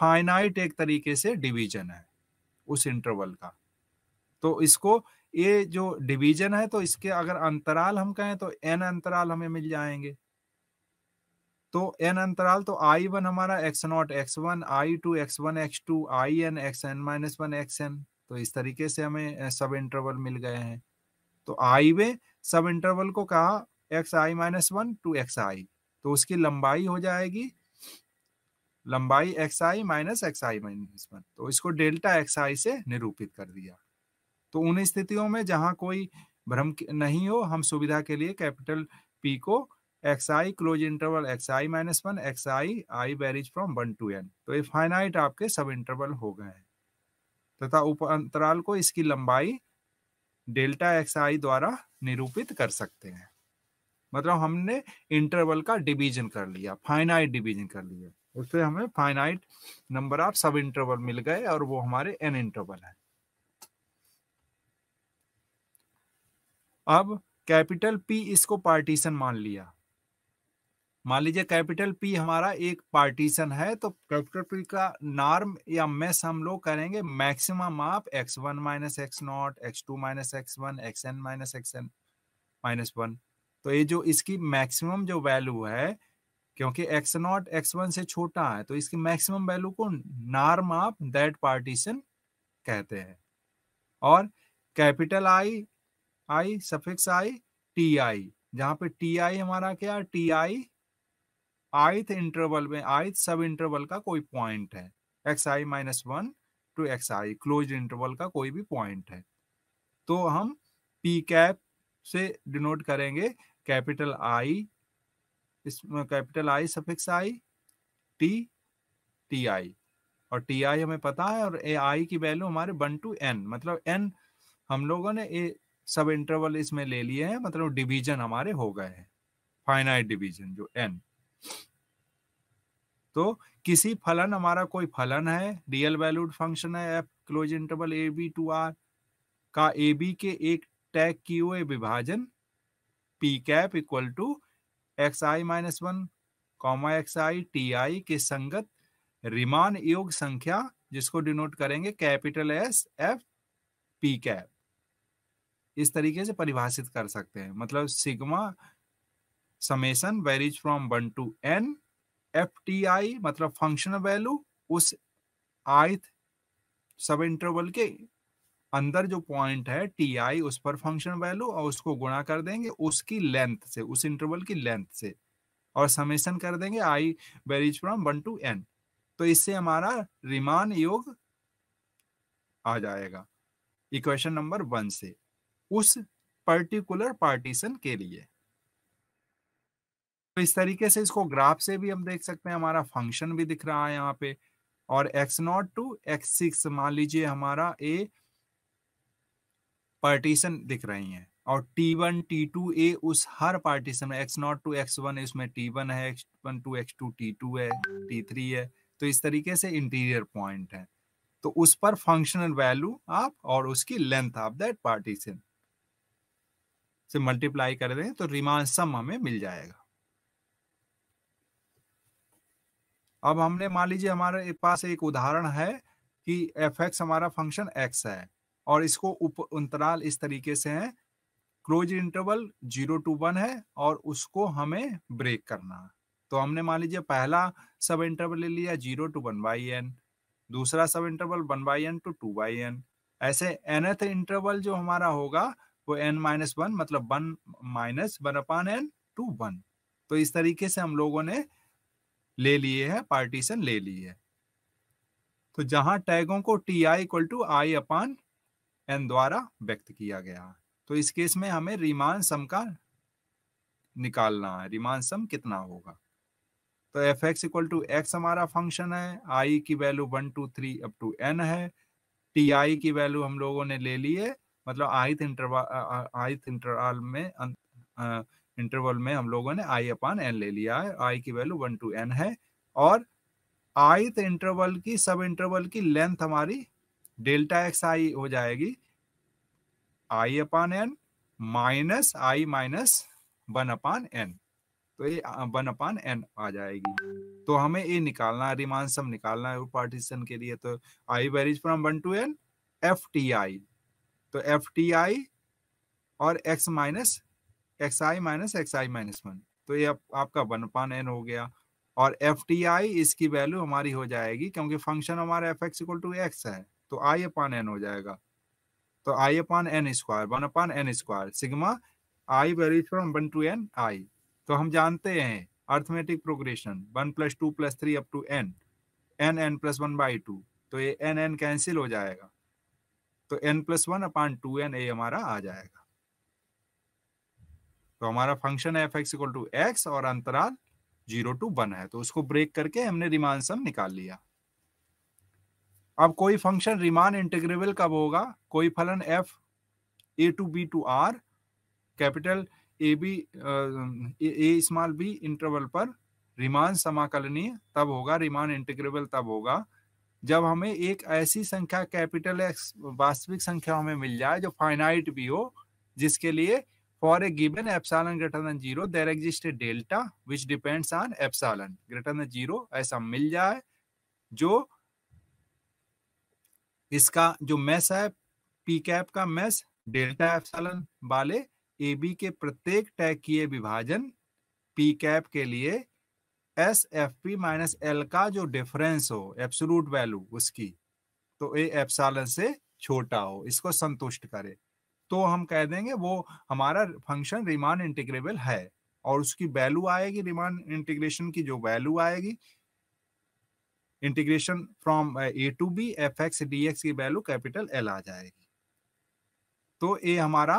फाइनाइट एक तरीके से डिवीजन है उस इंटरवल का तो इसको ये जो डिवीजन है तो इसके अगर अंतराल हम कहें तो एन अंतराल हमें मिल जाएंगे तो एन अंतराल तो आई वन हमारा x not x one I two x one x two I n x N minus one x n तो इस तरीके से हमें सब इंटरवल मिल गए हैं तो आई वे सब इंटरवल को कहा x I minus one to x I तो उसकी लंबाई हो जाएगी लंबाई x I minus x I minus one तो इसको डेल्टा एक्स आई से निरूपित कर दिया तो उन स्थितियों में जहां कोई भ्रम नहीं हो हम सुविधा के लिए कैपिटल पी को x I close interval x I minus one x I I varies from one to N तो ये फाइनाइट आपके सब इंटरवल हो गए हैं तथा उप अंतराल को इसकी लंबाई डेल्टा एक्स आई द्वारा निरूपित कर सकते हैं मतलब हमने इंटरवल का डिवीजन कर लिया फाइनाइट डिवीजन कर लिया उससे हमें finite number of subinterval मिल गए और वो हमारे एन इंटरवल है अब कैपिटल पी इसको पार्टीशन मान लिया मान लीजिए कैपिटल पी हमारा एक पार्टीशन है तो कैपिटल पी का नॉर्म या मेस हम लोग करेंगे maximum of x one minus x not x two minus x one x N minus x N minus one तो ये जो इसकी मैक्सिमम जो वैल्यू है क्योंकि एक्स नॉट एक्स वन से छोटा है तो इसकी मैक्सिमम वैल्यू को नॉर्म आप दैट पार्टीशन कहते हैं और capital I I suffix I T I जहां पे टी आई हमारा क्या टी आई आयथ इंटरवल में आइथ सब इंटरवल का कोई पॉइंट है x I minus one to x I close interval का कोई भी पॉइंट है तो हम पी कैप से डिनोट करेंगे कैपिटल आई इसमें capital I suffix I t T I और टी आई हमें पता है और ए आई की वैल्यू हमारे वन टू एन मतलब एन हम लोगों ने ए सब इंटरवल इसमें ले लिए हैं मतलब डिवीजन हमारे हो गए हैं फाइनाइट डिवीजन जो एन तो किसी फलन हमारा कोई फलन है रियल वैल्यूड फंक्शन है f close interval A B to R का ए बी के एक टैग की हुए विभाजन P cap equal to x I minus one comma x I T I के संगत रिमान योग संख्या जिसको डिनोट करेंगे capital S F P cap इस तरीके से परिभाषित कर सकते हैं मतलब sigma summation varies from one to n f t I मतलब फंक्शनल वैल्यू उस आयथ सब इंटरवल के अंदर जो पॉइंट है टी आई उस पर फंक्शन वैल्यू और उसको गुणा कर देंगे उसकी लेंथ से उस इंटरवल की लेंथ से और समेसन कर देंगे I varies from one to N तो इससे हमारा रिमान योग आ जाएगा इक्वेशन नंबर वन से उस पर्टिकुलर पार्टीशन के लिए तो इस तरीके से इसको ग्राफ से भी हम देख सकते हैं हमारा फंक्शन भी दिख रहा है यहाँ पे और x naught to x six मान लीजिए हमारा ए पार्टीशन दिख रही है और t one t two a उस हर पार्टीशन में x naught to x one इसमें टी वन है x one to x two t two है टी थ्री है तो इस तरीके से इंटीरियर पॉइंट है तो उस पर फंक्शनल वैल्यू आप और उसकी लेंथ ऑफ दैट पार्टीशन से मल्टीप्लाई कर दें तो रिमान सम हमें मिल जाएगा अब हमने मान लीजिए हमारे पास एक उदाहरण है कि एफ एक्स हमारा फंक्शन एक्स है और इसको उप अंतराल इस तरीके से है close interval zero to one है और उसको हमें ब्रेक करना तो हमने मान लीजिए पहला सब इंटरवल ले लिया zero to one by n दूसरा subinterval one by n to two by n ऐसे एनथ इंटरवल जो हमारा होगा वो एन माइनस वन मतलब one minus one upon n to one तो इस तरीके से हम लोगों ने ले लिए है पार्टीशन ले लिए है तो जहां टैगों को t I equal to I upon n द्वारा व्यक्त किया गया तो इस केस में हमें रिमान सम का निकालना है रिमान सम कितना होगा तो F x equal to x हमारा फंक्शन है आई की value one two three up to n है टी आई की वैल्यू हम लोगों ने ले ली है मतलब आहित इंटरवाल आहित इंटरवाल में इंटरवल में हम लोगों ने आई अपान एन ले लिया है आई की वैल्यू वन टू एन है और आई तो इंटरवल की सब इंटरवल की लेंथ हमारी डेल्टा एक्स आई हो जाएगी I upon n minus I minus one upon n तो ये वन अपान एन आ जाएगी तो हमें ये निकालना है रिमान सम निकालना है पार्टीशन के लिए तो I varies from one to n f t I तो एफ टी आई और x minus x I minus x I minus one तो ये आप, आपका वन पान एन हो गया और एफ टी आई इसकी वैल्यू हमारी हो जाएगी क्योंकि फंक्शन हमारा f x equal to x है तो आई अपान एन हो जाएगा तो I upon n square one upon n square sigma I value from one to n I तो हम जानते हैं arithmetic progression one plus two plus three up to n n n plus one by two तो ये एन एन कैंसिल हो जाएगा तो n plus one upon two n ए हमारा आ जाएगा तो हमारा फंक्शन है F x equal to x और अंतराल जीरो टू वन है तो उसको ब्रेक करके हमने रिमान सम निकाल लिया अब कोई फंक्शन रिमान इंटीग्रेबल कब होगा कोई फलन F A to B to R capital A B A small B interval पर रिमान समाकलनीय तब होगा रिमान इंटीग्रेबल तब होगा जब हमें एक ऐसी संख्या कैपिटल एक्स वास्तविक संख्या हमें मिल जाए जो फाइनाइट भी हो जिसके लिए for a given epsilon greater than 0 there exists a delta which depends on epsilon greater than 0 aisa mil jaye jo iska jo mass hai p cap ka mass delta epsilon wale ab ke pratyek tag kiye vibhajan p cap ke liye S F P minus L का जो डिफरेंस हो एब्सोलूट वैल्यू उसकी तो ए एप्सिलॉन से छोटा हो इसको संतुष्ट करे तो हम कह देंगे वो हमारा फंक्शन रिमान इंटीग्रेबल है और उसकी वैल्यू आएगी रिमान इंटीग्रेशन की जो वैल्यू आएगी integration from A to B F X D X की वैल्यू कैपिटल एल आ जाएगी तो ए हमारा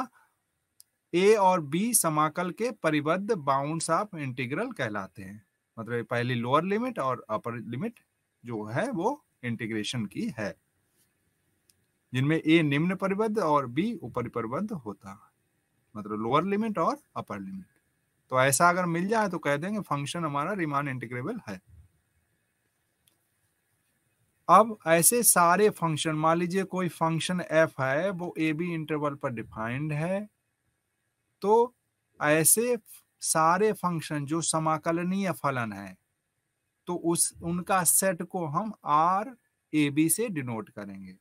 ए और बी समाकल के परिबद्ध बाउंड्स ऑफ इंटीग्रल कहलाते हैं मतलब पहली लोअर लिमिट और अपर लिमिट जो है वो इंटीग्रेशन की है जिनमें ए निम्न परिबद्ध और बी परिबद्ध होता है मतलब लोअर लिमिट और अपर लिमिट तो ऐसा अगर मिल जाए तो कह देंगे फंक्शन हमारा रिमान इंटीग्रेबल है अब ऐसे सारे फंक्शन मान लीजिए कोई फंक्शन एफ है वो ए बी इंटरवल पर डिफाइंड है तो ऐसे सारे फंक्शन जो समाकलनीय फलन है तो उस उनका सेट को हम आर ए बी से डिनोट करेंगे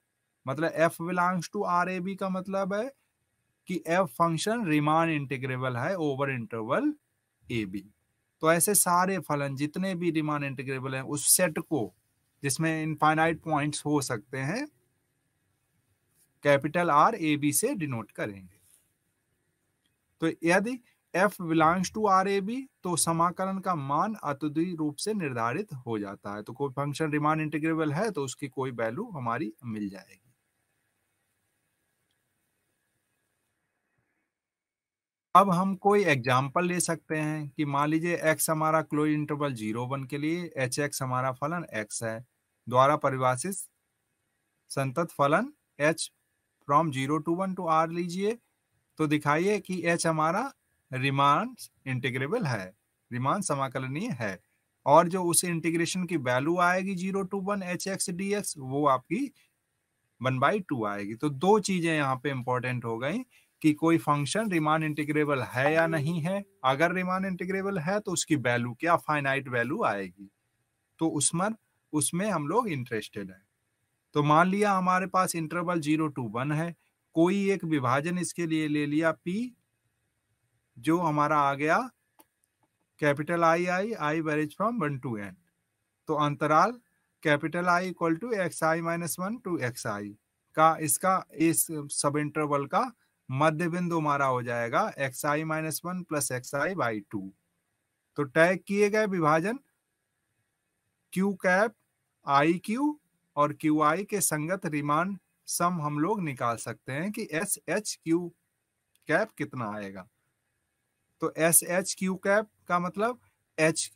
मतलब F belongs to R A B का मतलब है कि एफ फंक्शन रिमान इंटीग्रेबल है ओवर इंटरवल ए बी तो ऐसे सारे फलन जितने भी रिमान इंटीग्रेबल हैं उस सेट को जिसमें इनफाइनाइट पॉइंट्स हो सकते हैं कैपिटल आर ए बी से डिनोट करेंगे तो यदि F belongs to R A B तो समाकलन का मान अतुदी रूप से निर्धारित हो जाता है तो कोई फंक्शन रिमान इंटीग्रेबल है तो उसकी कोई वैल्यू हमारी मिल जाएगी अब हम कोई एग्जाम्पल ले सकते हैं कि मान लीजिए एक्स हमारा क्लोज इंटरवल जीरो वन के लिए एच एक्स हमारा फलन एक्स है द्वारा परिभाषित संतत फलन H from zero to one to R लीजिए तो दिखाइए कि एच हमारा रिमान इंटीग्रेबल है रिमान समाकलनीय है और जो उस इंटीग्रेशन की वैल्यू आएगी zero to one H X D X वो आपकी वन बाई टू आएगी तो दो चीजें यहाँ पे इंपॉर्टेंट हो गई कि कोई फंक्शन रिमान इंटीग्रेबल है या नहीं है अगर रिमान इंटीग्रेबल है तो उसकी वैल्यू क्या फाइनाइट वैल्यू आएगी तो उसमें उसमें हम लोग इंटरेस्टेड हैं तो मान लिया हमारे पास इंटरवल जीरो टू वन है कोई एक विभाजन इसके लिए ले लिया पी जो हमारा आ गया capital I I I varies from one to N तो अंतराल capital I equal to x I minus one to x I का इसका इस सब इंटरवल का मध्य बिंदु हमारा हो जाएगा X I minus one plus X I by two तो टैग किए गए विभाजन क्यू कैप आई क्यू और क्यू आई के संगत रिमांड सम हम लोग निकाल सकते हैं कि एस एच क्यू कैप कितना आएगा तो एस एच क्यू कैप का मतलब H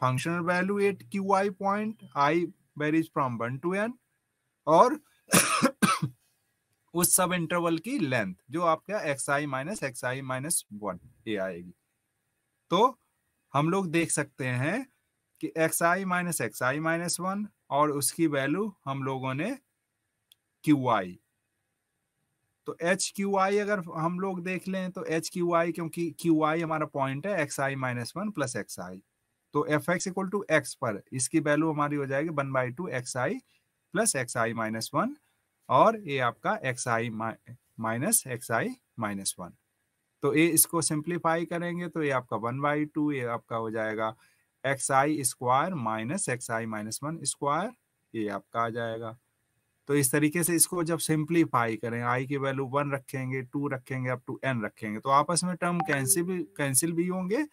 functional value at Q I point I varies from one to N और उस सब इंटरवल की लेंथ जो आपका X I minus x I minus one ये आएगी तो हम लोग देख सकते हैं कि X I minus x I minus one और उसकी वैल्यू हम लोगों ने क्यू आई तो एच क्यू आई अगर हम लोग देख लें तो एच क्यू आई क्योंकि क्यू आई हमारा पॉइंट है x I minus one plus X I तो F x equal to X पर इसकी वैल्यू हमारी हो जाएगी one by two x I plus X I minus one और ये आपका X I minus x I minus one तो ये इसको सिंप्लीफाई करेंगे तो ये आपका वन बाई टू ये आपका हो जाएगा X I square minus x I minus one square ये आपका आ जाएगा तो इस तरीके से इसको जब सिंप्लीफाई करें आई की वैल्यू वन रखेंगे टू रखेंगे अप टू एन रखेंगे तो आपस में टर्म कैंसिल भी कैंसिल भी होंगे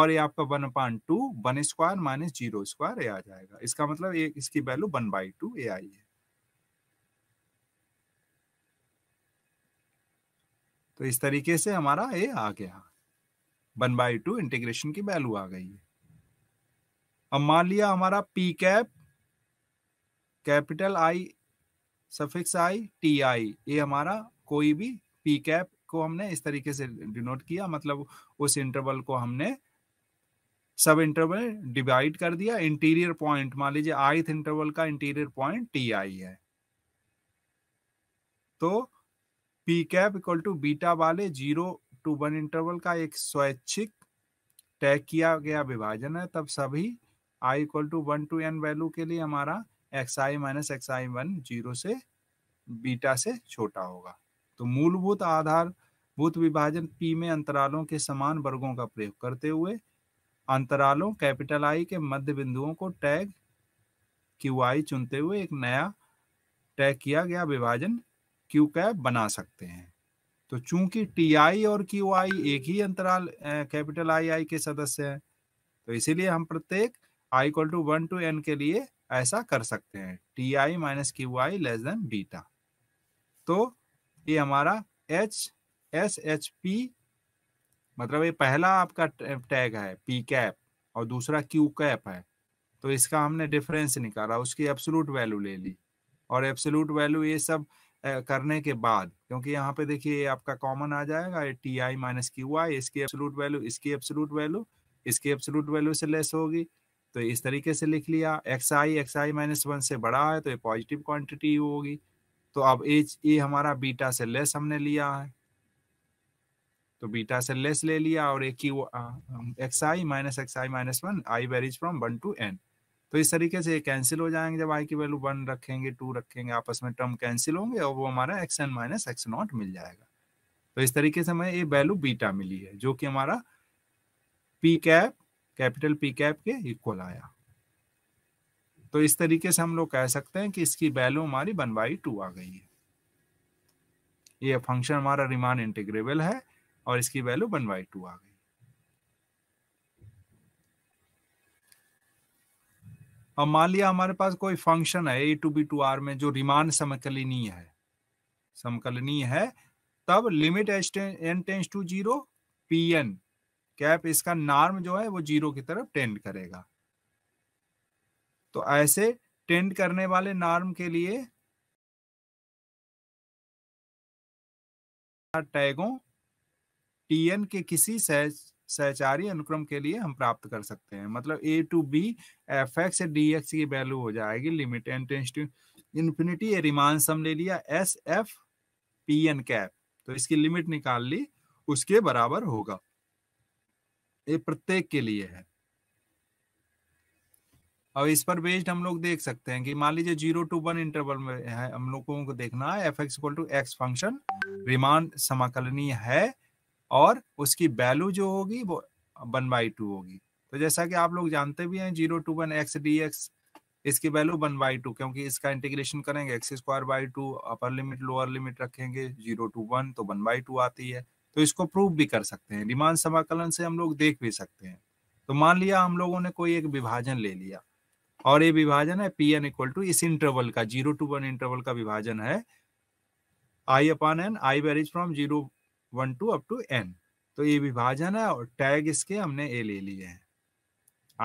और ये आपका one upon two one square minus zero square ये आ जाएगा इसका मतलब ये इसकी value one by two A I है तो इस तरीके से हमारा ए आ गया वन बाई टू इंटीग्रेशन की वैल्यू आ गई है अब मान लिया हमारा P cap capital I suffix I T I ये हमारा कोई भी पी कैप को हमने इस तरीके से डिनोट किया मतलब उस इंटरवल को हमने सब इंटरवल डिवाइड कर दिया इंटीरियर पॉइंट मान लीजिए आइथ इंटरवल का इंटीरियर पॉइंट टी आई है तो P cap equal to beta वाले जीरो टू वन इंटरवल का एक स्वैच्छिक तय किया गया विभाजन है तब सभी I equal to one to N value के लिए हमारा X I minus x I one zero से बीटा से छोटा होगा तो मूलभूत आधारभूत विभाजन पी में अंतरालों के समान वर्गों का प्रयोग करते हुए अंतरालों कैपिटल आई के मध्य बिंदुओं को टैग क्यू आई चुनते हुए एक नया टैग किया गया विभाजन क्यू कैप बना सकते हैं तो चूंकि टी आई और क्यू आई एक ही अंतराल कैपिटल आई आई के सदस्य हैं तो इसीलिए हम प्रत्येक I equal to one to N के लिए ऐसा कर सकते हैं T I minus Q I less than beta तो ये हमारा एच एस एच पी मतलब ये पहला आपका टैग है पी कैप और दूसरा क्यू कैप है तो इसका हमने डिफरेंस निकाला उसकी एब्सोलूट वैल्यू ले ली और एब्सोलूट वैल्यू ये सब करने के बाद क्योंकि यहाँ पे देखिए आपका कॉमन आ जाएगा T I minus Q I इसकी एब्सोलूट वैल्यू इसकी एब्सोलूट वैल्यू इसकी एब्सोलूट वैल्यू से लेस होगी तो इस तरीके से लिख लिया X I X I minus one से बड़ा है तो ये पॉजिटिव क्वांटिटी होगी तो अब एच ए हमारा बीटा से लेस हमने लिया है तो बीटा से लेस ले लिया और एक ही X I minus x I minus one I varies from one to N तो इस तरीके से ये कैंसिल हो जाएंगे जब आई की वैल्यू वन रखेंगे टू रखेंगे आपस में टर्म कैंसिल होंगे और वो हमारा X N minus x naught मिल जाएगा तो इस तरीके से हमें ये वैल्यू बीटा मिली है जो कि हमारा P cap capital P cap के इक्वल आया तो इस तरीके से हम लोग कह सकते हैं कि इसकी वैल्यू हमारी वन बाई टू आ गई है ये फंक्शन हमारा रिमान इंटीग्रेबल है और इसकी वैल्यू वन बाई टू आ गई और मान लिया हमारे पास कोई फंक्शन है A to B to R में जो रिमान समकलनीय है समकलनीय है तब limit N tends to zero P N cap इसका नार्म जो है वो जीरो की तरफ टेंड करेगा तो ऐसे टेंड करने वाले नार्म के लिए टैगों टीएन के किसी सहचारी अनुक्रम के लिए हम प्राप्त कर सकते हैं मतलब A to B F X D X की वैल्यू हो जाएगी limit N tends to infinity Riemann sum ले लिया S F P N cap तो इसकी लिमिट निकाल ली उसके बराबर होगा ये प्रत्येक के लिए है और इस पर बेस्ड हम लोग देख सकते हैं कि मान लीजिए जीरो टू वन इंटरवल में है हम लोगों को देखना है F x equal to X function Riemann समाकलनीय है और उसकी वैल्यू जो होगी वो वन बाई टू होगी तो जैसा कि आप लोग जानते भी हैं zero to one X D X इसकी वैल्यू वन बाई टू क्योंकि इसका इंटीग्रेशन करेंगे X square by two upper limit lower limit रखेंगे जीरो टू वन तो वन बाई टू आती है तो इसको प्रूव भी कर सकते हैं रिमान समाकलन से हम लोग देख भी सकते हैं तो मान लिया हम लोगों ने कोई एक विभाजन ले लिया और ये विभाजन है पी एन इक्वल टू इस इंटरवल का जीरो टू वन इंटरवल का विभाजन है I upon N I varies from zero one to up to N तो ये विभाजन है और टैग इसके हमने ए ले लिए हैं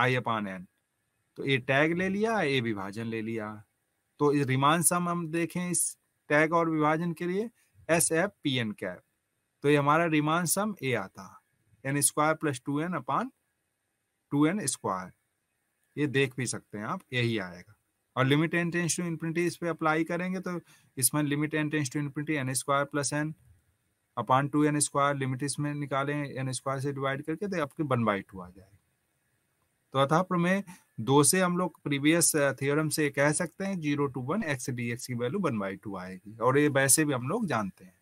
आई अपान एन तो ए टैग ले लिया ए विभाजन ले लिया तो रिमान सम हम देखें इस टैग और विभाजन के लिए S F P N cap तो ये हमारा रिमान सम ए आता N square plus two N upon two N square ये देख भी सकते हैं आप यही आएगा और limit N tends to infinity इस पर अप्लाई करेंगे तो इसमें limit N tends to infinity N square plus N upon two N square limit इसमें निकालें एन स्क्वायर से डिवाइड करके तो आपके वन बाई टू आ जाए तो अथा प्रमेय दो से हम लोग प्रीवियस थियोरम uh, से कह सकते हैं zero to one X D X की वैल्यू वन बाई टू आएगी और ये वैसे भी हम लोग जानते हैं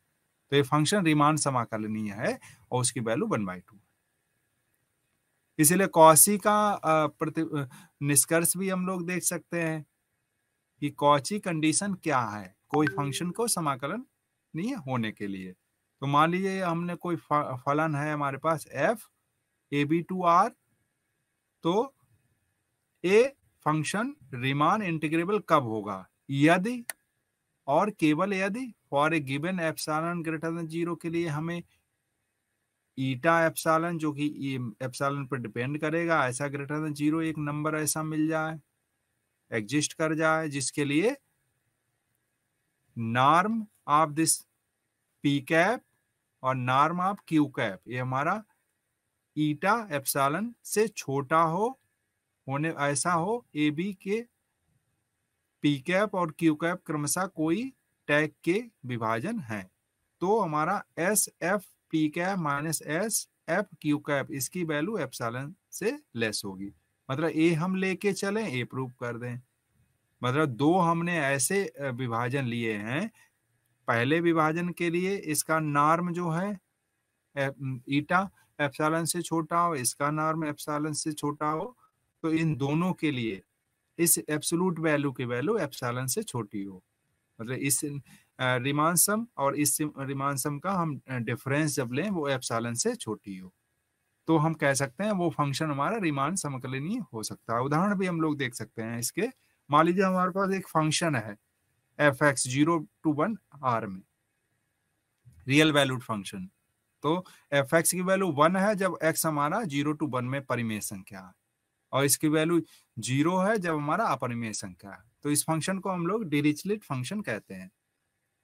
तो ये फंक्शन रिमांड समाकलनीय है और उसकी वैल्यू वन बाई टू इसीलिए कौशी का uh, प्रति uh, निष्कर्ष भी हम लोग देख सकते हैं कि कौची कंडीशन क्या है कोई फंक्शन को समाकलन नहीं होने के लिए तो मान लीजिए हमने कोई फलन है हमारे पास F A B to R तो ए फंक्शन रिमान इंटीग्रेबल कब होगा यदि और केवल यदि for A given epsilon greater than zero के लिए हमें ईटा एप्सालन जो कि एप्सालन पर डिपेंड करेगा ऐसा ग्रेटर देन जीरो एक नंबर ऐसा मिल जाए एग्जिस्ट कर जाए जिसके लिए norm of this P cap और नॉर्म आप क्यू कैप ये हमारा ईटा एप्सालन से छोटा हो होने ऐसा हो ए बी के पी कैप और क्यू कैप क्रमशः कोई टैग के विभाजन है तो हमारा S F P cap minus S F Q cap इसकी वैल्यू एप्सालन से लेस होगी मतलब ए हम लेके चलें ए प्रूव कर दें मतलब दो हमने ऐसे विभाजन लिए हैं पहले विभाजन के लिए इसका नार्म जो है ईटा एफसालन से छोटा हो इसका नार्म एफसालन से छोटा हो तो इन दोनों के लिए इस एब्सोलूट वैल्यू की वैल्यू एफसालन से छोटी हो मतलब इस रिमांसम और इस रिमांसम का हम डिफरेंस जब लें वो एफसालन से छोटी हो तो हम कह सकते हैं वो फंक्शन हमारा रिमान समकलनीय हो सकता है उदाहरण भी हम लोग देख सकते हैं इसके मान लीजिए हमारे पास एक फंक्शन है F X zero to one R में रियल वैल्यूड फंक्शन तो एफ एक्स की वैल्यू वन है जब एक्स हमारा जीरो टू वन में परिमेय संख्या है और इसकी वैल्यू जीरो है जब हमारा अपरिमेय संख्या है तो इस फंक्शन को हम लोग डिरिचलिट फंक्शन कहते हैं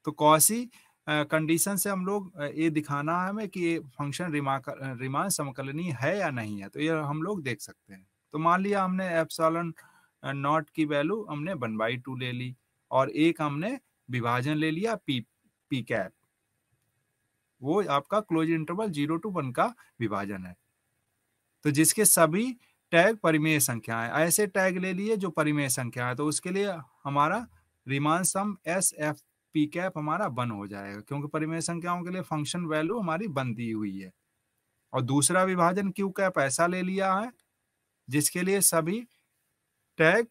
तो कौसी कंडीशन से हम लोग ये दिखाना है हमें कि ये फंक्शन रिमा रिमान समकलनी है या नहीं है तो ये हम लोग देख सकते हैं तो मान लिया हमने एप्सॉलन नॉट की वैल्यू हमने वन बाई टू ले ली और एक हमने विभाजन ले लिया पी पी कैप वो आपका close interval zero to one का विभाजन है तो जिसके सभी टैग परिमेय संख्या है ऐसे टैग ले लिए जो परिमेय संख्या है तो उसके लिए हमारा Riemann sum S F P cap हमारा बन हो जाएगा क्योंकि परिमेय संख्याओं के लिए फंक्शन वैल्यू हमारी बन दी हुई है और दूसरा विभाजन क्यू कैप ऐसा ले लिया है जिसके लिए सभी टैग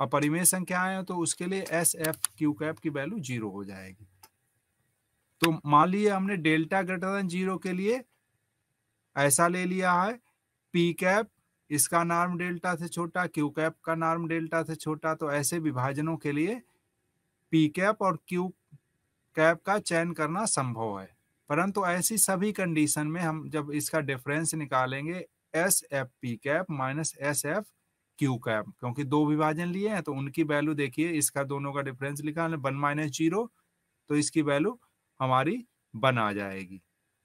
अपरिमेय संख्याएं हैं तो उसके लिए एस एफ क्यू कैप की वैल्यू जीरो हो जाएगी तो मान ली हमने डेल्टा ग्रेटर देन जीरो के लिए ऐसा ले लिया है पी कैप इसका नॉर्म डेल्टा से छोटा क्यू कैप का नॉर्म डेल्टा से छोटा तो ऐसे विभाजनों के लिए पी कैप और क्यू कैप का चयन करना संभव है परंतु ऐसी सभी कंडीशन में हम जब इसका डिफरेंस निकालेंगे S F P cap minus S F Q cap क्योंकि दो विभाजन लिए हैं तो उनकी वैल्यू देखिए इसका दोनों का डिफरेंस लिखा है वन माइनस जीरो तो इसकी वैल्यू हमारी वन आ जाएगी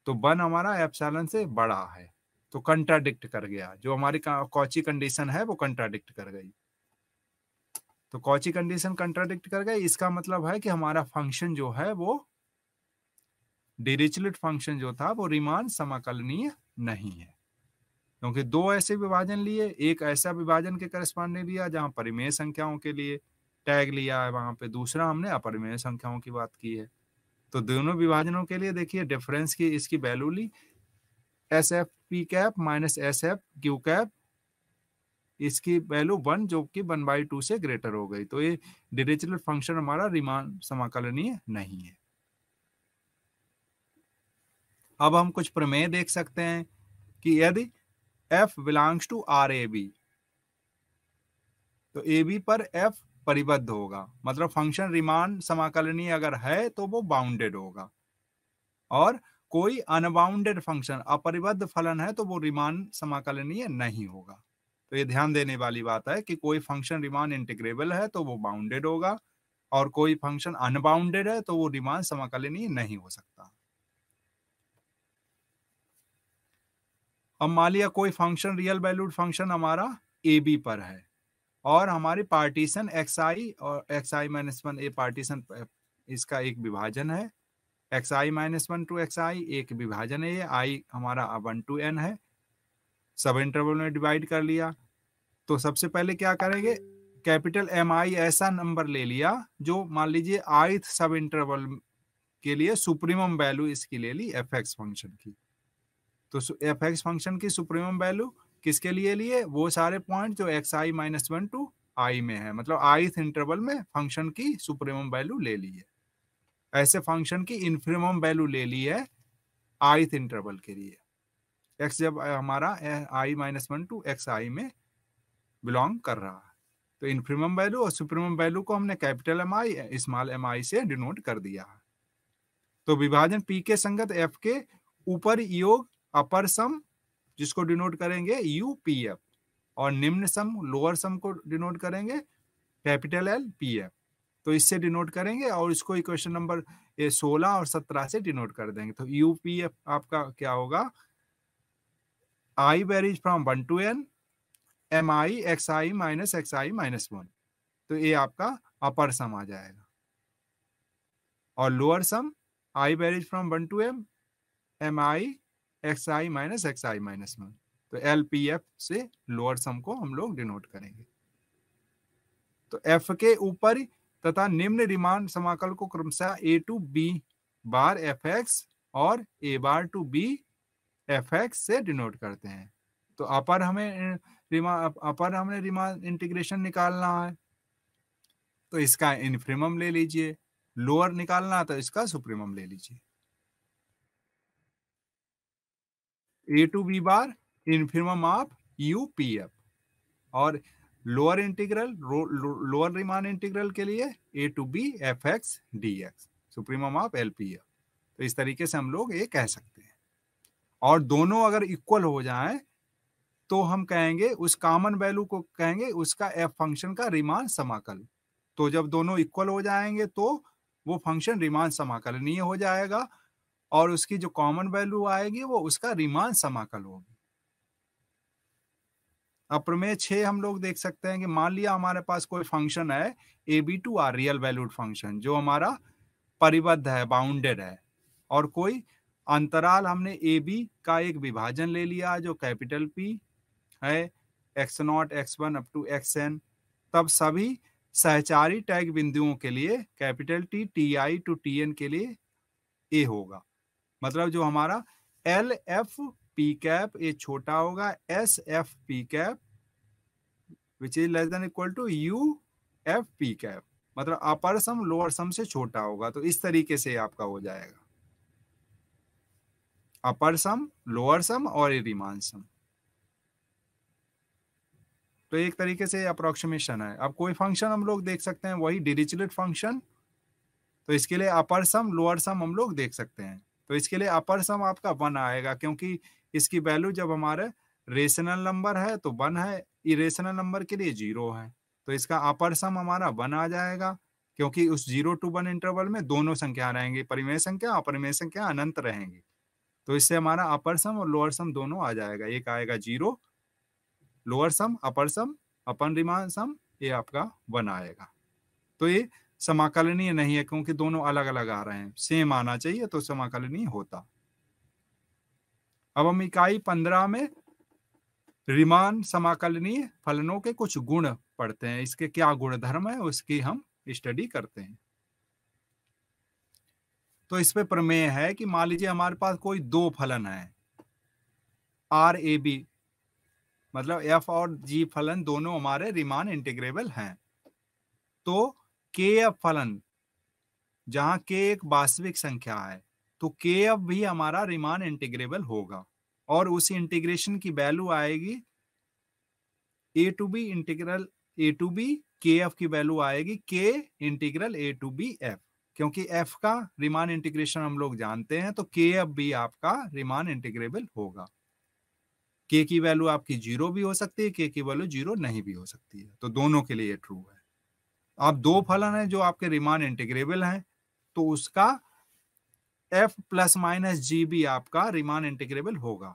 तो वन हमारा एप्सलन से बड़ा है तो कंट्राडिक्ट कर गया जो हमारी कॉची कंडीशन है वो कंट्राडिक्ट कर गई तो कॉची कंडीशन कंट्राडिक्ट कर गई इसका मतलब है कि हमारा फंक्शन जो है वो डिरिचलेट फंक्शन जो था वो रिमान समाकलनीय नहीं है क्योंकि दो ऐसे विभाजन लिए एक ऐसा विभाजन के करस्पॉन्डिंग लिया जहां परिमेय संख्याओं के लिए टैग लिया है वहां पे दूसरा हमने अपरिमेय संख्याओं की बात की है तो दोनों विभाजनों के लिए देखिए डिफरेंस की इसकी वैल्यू ली S F P cap minus S F Q cap इसकी वैल्यू वन जो कि वन बाई टू से ग्रेटर हो गई तो ये डिजिटल फंक्शन हमारा रिमान समाकलनीय नहीं है अब हम कुछ प्रमेय देख सकते हैं कि यदि F belongs to R A B तो ए बी पर एफ परिबद्ध होगा मतलब फंक्शन रिमांड समाकलनीय अगर है तो वो बाउंडेड होगा और कोई अनबाउंडेड फंक्शन अपरिबद्ध फलन है तो वो रिमांड समाकलनीय नहीं होगा तो ये ध्यान देने वाली बात है कि कोई फंक्शन रिमांड इंटीग्रेबल है तो वो बाउंडेड होगा और कोई फंक्शन अनबाउंडेड है तो वो रिमांड समाकलनीय नहीं हो सकता अब मान लिया कोई फंक्शन रियल वैल्यूड फंक्शन हमारा ए बी पर है और हमारी पार्टीशन एक्स आई और X I minus one A partition इसका एक विभाजन है x I minus one to x I एक विभाजन है ये आई हमारा वन टू एन है सब इंटरवल में डिवाइड कर लिया तो सबसे पहले क्या करेंगे कैपिटल एम आई ऐसा नंबर ले लिया जो मान लीजिए आई सब इंटरवल के लिए सुप्रीमम वैल्यू इसकी ले ली एफ एक्स फंक्शन की तो एफ एक्स फंक्शन की सुप्रीम वैल्यू किसके लिए लिए वो सारे पॉइंट जो X I minus one to I में है मतलब आई इंटरवल में फंक्शन की सुप्रीम वैल्यू ले ली है ऐसे फंक्शन की इन्फ्रीम वैल्यू ले ली है आई इंटरवल के लिए एक्स जब हमारा I minus one to x I में बिलोंग कर रहा है तो इन्फ्रीम वैल्यू और सुप्रीम वैल्यू को हमने capital M I small M I से डिनोट कर दिया तो विभाजन पी के संगत एफ के ऊपर योग अपर सम जिसको डिनोट करेंगे यू पी एफ और निम्न सम लोअर सम को डिनोट करेंगे कैपिटल एल पी एफ तो इससे डिनोट करेंगे और इसको इक्वेशन नंबर सोलह और सत्रह से डिनोट कर देंगे तो यू पी एफ आपका क्या होगा I varies from one to N M I X I minus x I minus one तो ये आपका अपर सम आ जाएगा और lower sum I varies from one to M M I X I minus x I minus one तो एल पी एफ से लोअर सम को हम लोग डिनोट करेंगे तो एफ के ऊपर तथा निम्न रिमांड समाकल को क्रमशः A to B bar F X और A bar to B F X से डिनोट करते हैं तो अपर हमें रिमा अपर हमने रिमा इंटीग्रेशन निकालना है तो इसका इनफ्रीमम ले लीजिए लोअर निकालना तो इसका सुप्रीमम ले लीजिए A to B bar infimum of U P F और lower integral lower Riemann integral के लिए A to B F X D X supreme of L P F तो इस तरीके से हम लोग ये कह सकते हैं और दोनों अगर इक्वल हो जाए तो हम कहेंगे उस कॉमन वैल्यू को कहेंगे उसका एफ फंक्शन का रिमान समाकल तो जब दोनों इक्वल हो जाएंगे तो वो फंक्शन रिमान समाकलनीय हो जाएगा और उसकी जो कॉमन वैल्यू आएगी वो उसका रिमान समाकल होगी अप्रमेय छे हम लोग देख सकते हैं कि मान लिया हमारे पास कोई फंक्शन है A B to R real valued function जो हमारा परिबद्ध है बाउंडेड है और कोई अंतराल हमने ए बी का एक विभाजन ले लिया जो कैपिटल पी है X not x one up to X N तब सभी सहचारी टैग बिंदुओं के लिए capital T T I to T N के लिए ए होगा मतलब जो हमारा एल एफ पी कैप ये छोटा होगा S F P cap which is less than equal to U F P cap मतलब अपर सम लोअर सम से छोटा होगा तो इस तरीके से आपका हो जाएगा अपर सम लोअर सम और रिमान सम तो एक तरीके से अप्रोक्सीमेशन है अब कोई फंक्शन हम लोग देख सकते हैं वही डिरिचलेट फंक्शन तो इसके लिए अपर सम लोअर सम हम लोग देख सकते हैं तो इसके लिए अपर सम आपका वन आएगा क्योंकि इसकी वैल्यू जब हमारे रेशनल नंबर है तो वन है इरेशनल नंबर के लिए जीरो है तो इसका अपर सम हमारा वन आ जाएगा क्योंकि उस जीरो टू वन इंटरवल में दोनों संख्या रहेंगे परिमेय संख्या अपरिमेय संख्या अनंत रहेंगी तो इससे हमारा अपर सम और लोअर सम दोनों आ जाएगा एक आएगा zero lower sum upper sum अपन रिमान सम ये आपका वन आएगा तो ये समाकलनीय नहीं है क्योंकि दोनों अलग अलग आ रहे हैं सेम आना चाहिए तो समाकलनीय होता अब हम इकाई पंद्रह में रिमान समाकलनीय फलनों के कुछ गुण पढ़ते हैं इसके क्या गुण धर्म है उसकी हम स्टडी करते हैं तो इस पे प्रमेय है कि मान लीजिए हमारे पास कोई दो फलन है आर ए बी मतलब एफ और जी फलन दोनों हमारे रिमान इंटीग्रेबल हैं तो के फलन जहां के एक वास्तविक संख्या है तो के अब भी हमारा रिमान इंटीग्रेबल होगा और उस इंटीग्रेशन की वैल्यू आएगी A to B integral A to B K F की वैल्यू आएगी K integral A to B F क्योंकि एफ का रिमान इंटीग्रेशन हम लोग जानते हैं तो के एफ भी आपका रिमान इंटीग्रेबल होगा के की वैल्यू आपकी जीरो भी हो सकती है के की वैल्यू जीरो नहीं भी हो सकती है तो दोनों के लिए ट्रू है आप दो फलन है जो आपके रिमान इंटीग्रेबल हैं तो उसका एफ प्लस माइनस जी भी आपका रिमान इंटीग्रेबल होगा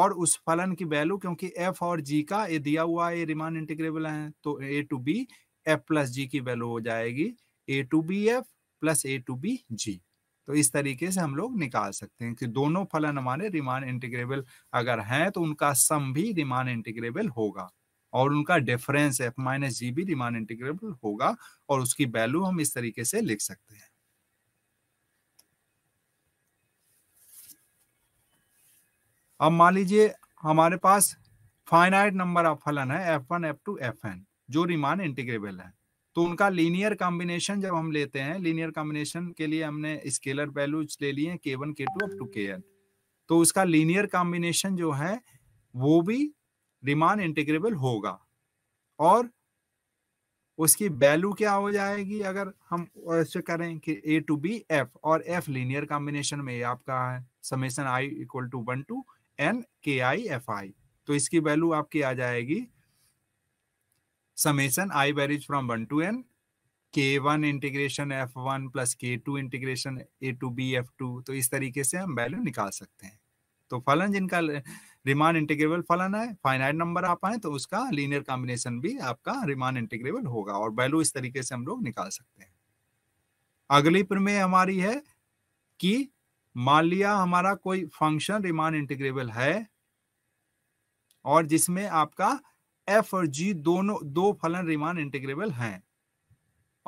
और उस फलन की वैल्यू क्योंकि एफ और जी का ये दिया हुआ ये रिमान इंटीग्रेबल है तो A to B F plus G की वैल्यू हो जाएगी A to B F plus A to B G तो इस तरीके से हम लोग निकाल सकते हैं कि दोनों फलन हमारे रिमान इंटीग्रेबल अगर हैं तो उनका सम भी रिमान इंटीग्रेबल होगा और उनका डिफरेंस एफ माइनस जी भी रिमान इंटीग्रेबल होगा और उसकी वैल्यू हम इस तरीके से लिख सकते हैं अब मान लीजिए हमारे पास फाइनाइट नंबर ऑफ फलन है F one F two F N जो रिमान इंटीग्रेबल है तो उनका लीनियर कॉम्बिनेशन जब हम लेते हैं लीनियर कॉम्बिनेशन के लिए हमने स्केलर वैल्यूज ले लिए K one K two up to K N तो उसका लीनियर कॉम्बिनेशन जो है वो भी रिमान इंटीग्रेबल होगा और उसकी वैल्यू क्या हो जाएगी अगर हम ऐसे करें कि ए टू बी एफ और एफ लीनियर कॉम्बिनेशन में आपका है summation I equal to one to N K I F I तो इसकी वैल्यू आपकी आ जाएगी summation I varies from one to N K one integration F one plus K two integration A to B F two तो इस तरीके से हम वैल्यू निकाल सकते हैं तो फलन जिनका रिमान इंटीग्रेबल फलन है फाइनाइट नंबर आप आए तो उसका लीनियर कॉम्बिनेशन भी आपका रिमान इंटीग्रेबल होगा और वैल्यू इस तरीके से हम लोग निकाल सकते हैं अगली प्रमेय हमारी है कि मान लिया हमारा कोई फंक्शन रिमान इंटीग्रेबल है और जिसमें आपका एफ और जी दोनों दो फलन रिमान इंटीग्रेबल हैं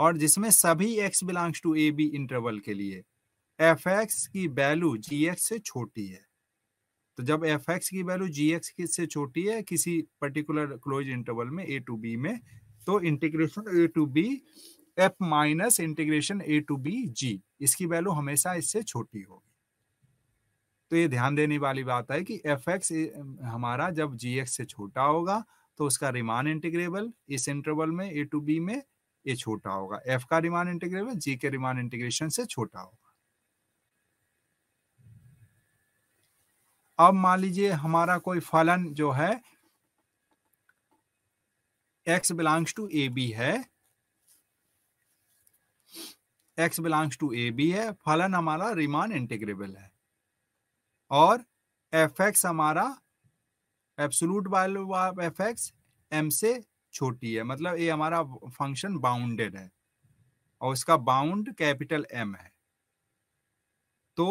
और जिसमें सभी X belongs to A B interval के लिए एफ एक्स की वैल्यू जी एक्स से छोटी है तो जब एफ एक्स की वैल्यू जी एक्स से छोटी है किसी पर्टिकुलर क्लोज इंटरवल में ए टू बी में तो integration A to B F minus integration A to B G इसकी वैल्यू हमेशा इससे छोटी होगी तो ये ध्यान देने वाली बात है कि एफ एक्स हमारा जब जी एक्स से छोटा होगा तो उसका रिमान इंटीग्रेबल इस इंटरवल में ए टू बी में ये छोटा होगा एफ का रिमान इंटीग्रेबल जी के रिमान इंटीग्रेशन से छोटा होगा अब मान लीजिए हमारा कोई फलन जो है X belongs to A B है X belongs to A B है फलन हमारा रिमान इंटीग्रेबल है और एफ एक्स हमारा absolute value of F X M से छोटी है मतलब ये हमारा फंक्शन बाउंडेड है और इसका बाउंड कैपिटल एम है तो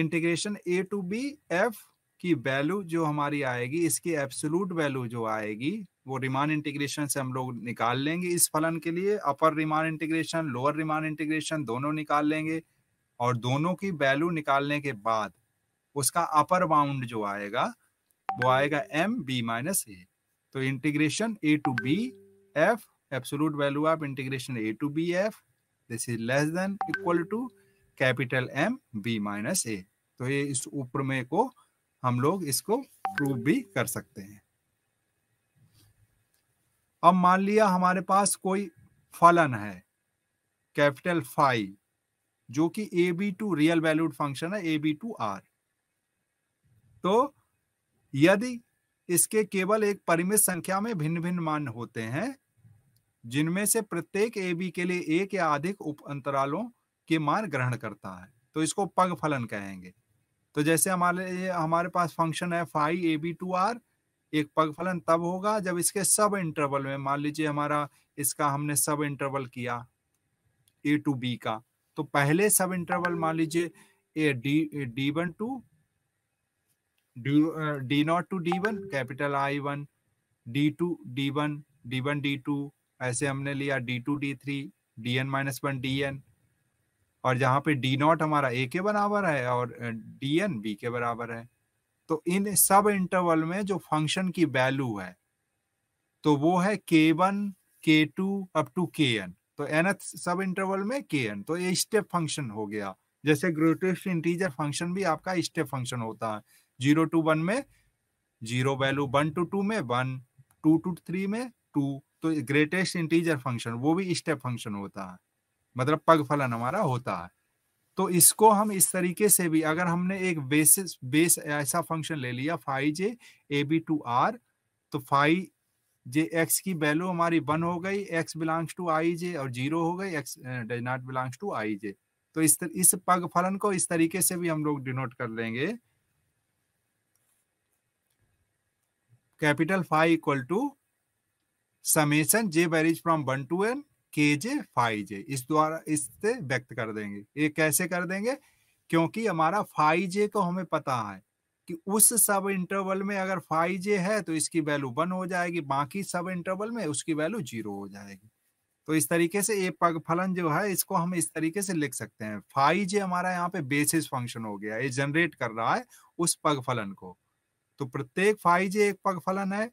integration A to B F की वैल्यू जो हमारी आएगी इसकी एब्सोलूट वैल्यू जो आएगी वो रिमान इंटीग्रेशन से हम लोग निकाल लेंगे इस फलन के लिए upper Riemann integration lower Riemann integration दोनों निकाल लेंगे और दोनों की वैल्यू निकालने के बाद उसका अपर बाउंड जो आएगा वो आएगा एम बी माइनस ए तो integration A to B F absolute value of integration A to B F this is less than equal to capital M B minus A तो ये इस उपप्रमेय को हम लोग इसको प्रूव भी कर सकते हैं अब मान लिया हमारे पास कोई फलन है कैपिटल फाइव जो कि A B to real valued function है ए बी टू आर तो यदि इसके केवल एक परिमित संख्या में भिन्न भिन्न मान होते हैं जिनमें से प्रत्येक ए बी के लिए एक या अधिक उप अंतरालों के मान ग्रहण करता है तो इसको पग फलन कहेंगे तो जैसे हमारे हमारे पास फंक्शन है five A B to R एक पग फलन तब होगा जब इसके सब इंटरवल में मान लीजिए हमारा इसका हमने सब इंटरवल किया ए टू बी का तो पहले सब इंटरवल मान लीजिए A D D one to D not to D one capital I one D two D one D one D two ऐसे हमने लिया D two D three D N minus one D N और जहाँ पे डी नॉट हमारा ए के बराबर है और डी एन बी के बराबर है तो इन सब इंटरवल में जो फंक्शन की वैल्यू है तो वो है K one K two up to K N तो एन सब इंटरवल में के एन तो ये स्टेप फंक्शन हो गया जैसे ग्रेटेस्ट इंटीजर फंक्शन भी आपका स्टेप फंक्शन होता है जीरो टू वन में zero value one to two में वन टू टू थ्री में टू तो ग्रेटेस्ट इंटीजर फंक्शन वो भी स्टेप फंक्शन होता है मतलब पग फलन हमारा होता है तो इसको हम इस तरीके से भी अगर हमने एक बेसिस बेस ऐसा फंक्शन ले लिया five J A B to R तो फाइव जे एक्स की वैल्यू हमारी वन हो गई X belongs to I J और जीरो हो गई X does not belongs to I J तो इस तर, इस पग फलन को इस तरीके से भी हम लोग डिनोट कर लेंगे capital five equal to summation J varies from one to N K J five जे इस द्वारा इससे व्यक्त कर देंगे ये कैसे कर देंगे क्योंकि हमारा फाइव जे को हमें पता है कि उस सब इंटरवल में अगर फाइव जे है तो इसकी वैल्यू वन हो जाएगी बाकी सब इंटरवल में उसकी वैल्यू जीरो हो जाएगी तो इस तरीके से ये पग फलन जो है इसको हम इस तरीके से लिख सकते हैं फाइव जे हमारा यहाँ पे बेसिस फंक्शन हो गया ये जनरेट कर रहा है उस पग फलन को तो प्रत्येक फाइव जे एक पग फलन है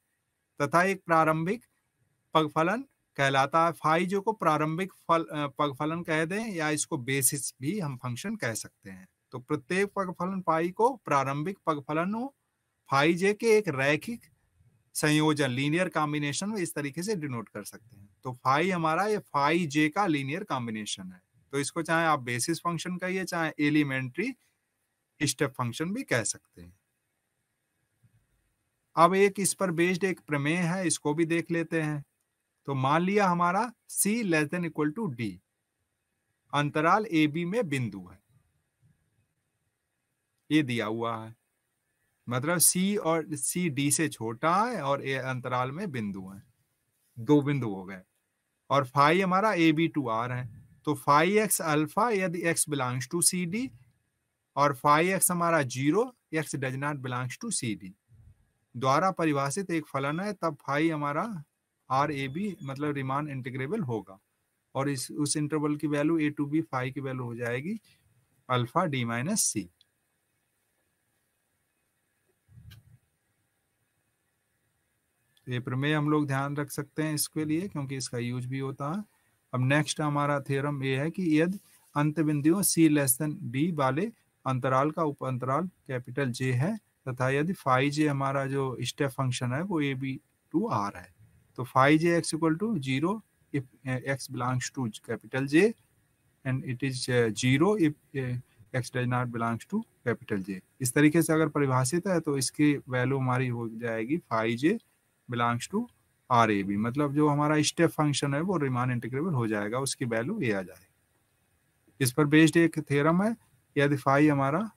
तथा एक प्रारंभिक पग फलन कहलाता है जो को प्रारंभिक फल पगफलन कह दें या इसको बेसिस भी हम फंक्शन कह सकते हैं तो प्रत्येक पगफलन फाई को प्रारंभिक फाई जे के एक रैखिक संयोजन लीनियर कॉम्बिनेशन इस तरीके से डिनोट कर सकते हैं तो फाई हमारा ये फाई जे का लीनियर कॉम्बिनेशन है तो इसको चाहे आप बेसिस फंक्शन कहिए चाहे एलिमेंट्री स्टेप फंक्शन भी कह सकते हैं अब एक इस पर बेस्ड एक प्रमेय है इसको भी देख लेते हैं तो मान लिया हमारा C less than equal to D अंतराल ए बी में बिंदु है ये दिया हुआ है मतलब C और C D से छोटा है और ए अंतराल में बिंदु है दो बिंदु हो गए और फाइव हमारा ए बी टू आर है तो फाइव एक्स अल्फा यदि X belongs to C D और फाइव एक्स हमारा zero X does not belongs to C D द्वारा परिभाषित एक फलन है तब फाइव हमारा आर ए बी मतलब रिमान इंटीग्रेबल होगा और इस उस इंटरवल की value A to B five की वैल्यू हो जाएगी अल्फा डी माइनस सी ये प्रमेय हम लोग ध्यान रख सकते हैं इसके लिए क्योंकि इसका यूज भी होता है अब नेक्स्ट हमारा थ्योरम ये है कि यदि अंत बिंदुओं सी लेस देन बी वाले अंतराल का उप अंतराल कैपिटल जे है तथा यदि फाइव जे हमारा जो स्टेप फंक्शन है वो ए बी टू आर है तो five J X equal to zero if X belongs to capital J and it is zero if X does not belongs to capital J इस तरीके से अगर परिभाषित है तो इसकी वैल्यू हमारी हो जाएगी five J belongs to R A B मतलब जो हमारा स्टेप फंक्शन है वो रिमान इंटीग्रेबल हो जाएगा उसकी वैल्यू ये आ जाएगी इस पर बेस्ड एक थ्योरम है यदि फाइव हमारा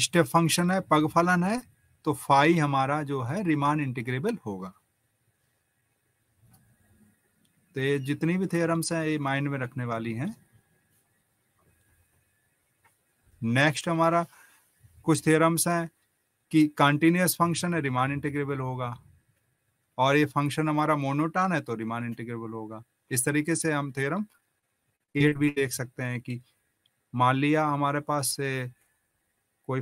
स्टेप फंक्शन है पग फलन है तो फाई हमारा जो है रिमान इंटीग्रेबल होगा तो ये जितनी भी थेरम्स हैं ये माइंड में रखने वाली हैं नेक्स्ट हमारा कुछ थेरम्स हैं कि कॉन्टिन्यूस फंक्शन है रिमान इंटीग्रेबल होगा और ये फंक्शन हमारा मोनोटान है तो रिमान इंटीग्रेबल होगा इस तरीके से हम थेरम एट भी देख सकते हैं कि मान लिया हमारे पास कोई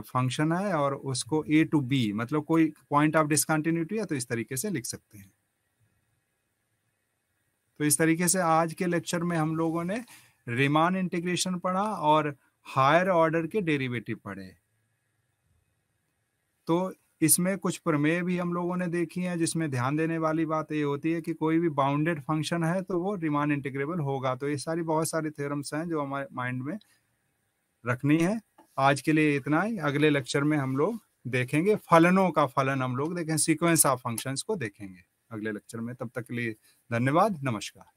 फंक्शन है और उसको ए टू बी मतलब कोई पॉइंट ऑफ डिसकंटिन्यूटी है तो इस तरीके से लिख सकते हैं तो इस तरीके से आज के लेक्चर में हम लोगों ने रिमान इंटीग्रेशन पढ़ा और हायर ऑर्डर के डेरिवेटिव पढ़े तो इसमें कुछ प्रमेय भी हम लोगों ने देखी हैं जिसमें ध्यान देने वाली बात ये होती है कि कोई भी बाउंडेड फंक्शन है तो वो रिमान इंटीग्रेबल होगा तो ये सारी बहुत सारी थ्योरम्स हैं जो हमारे माइंड में रखनी है आज के लिए इतना ही अगले लेक्चर में हम लोग देखेंगे फलनों का फलन हम लोग देखें सीक्वेंस ऑफ फंक्शंस को देखेंगे अगले लेक्चर में तब तक के लिए धन्यवाद नमस्कार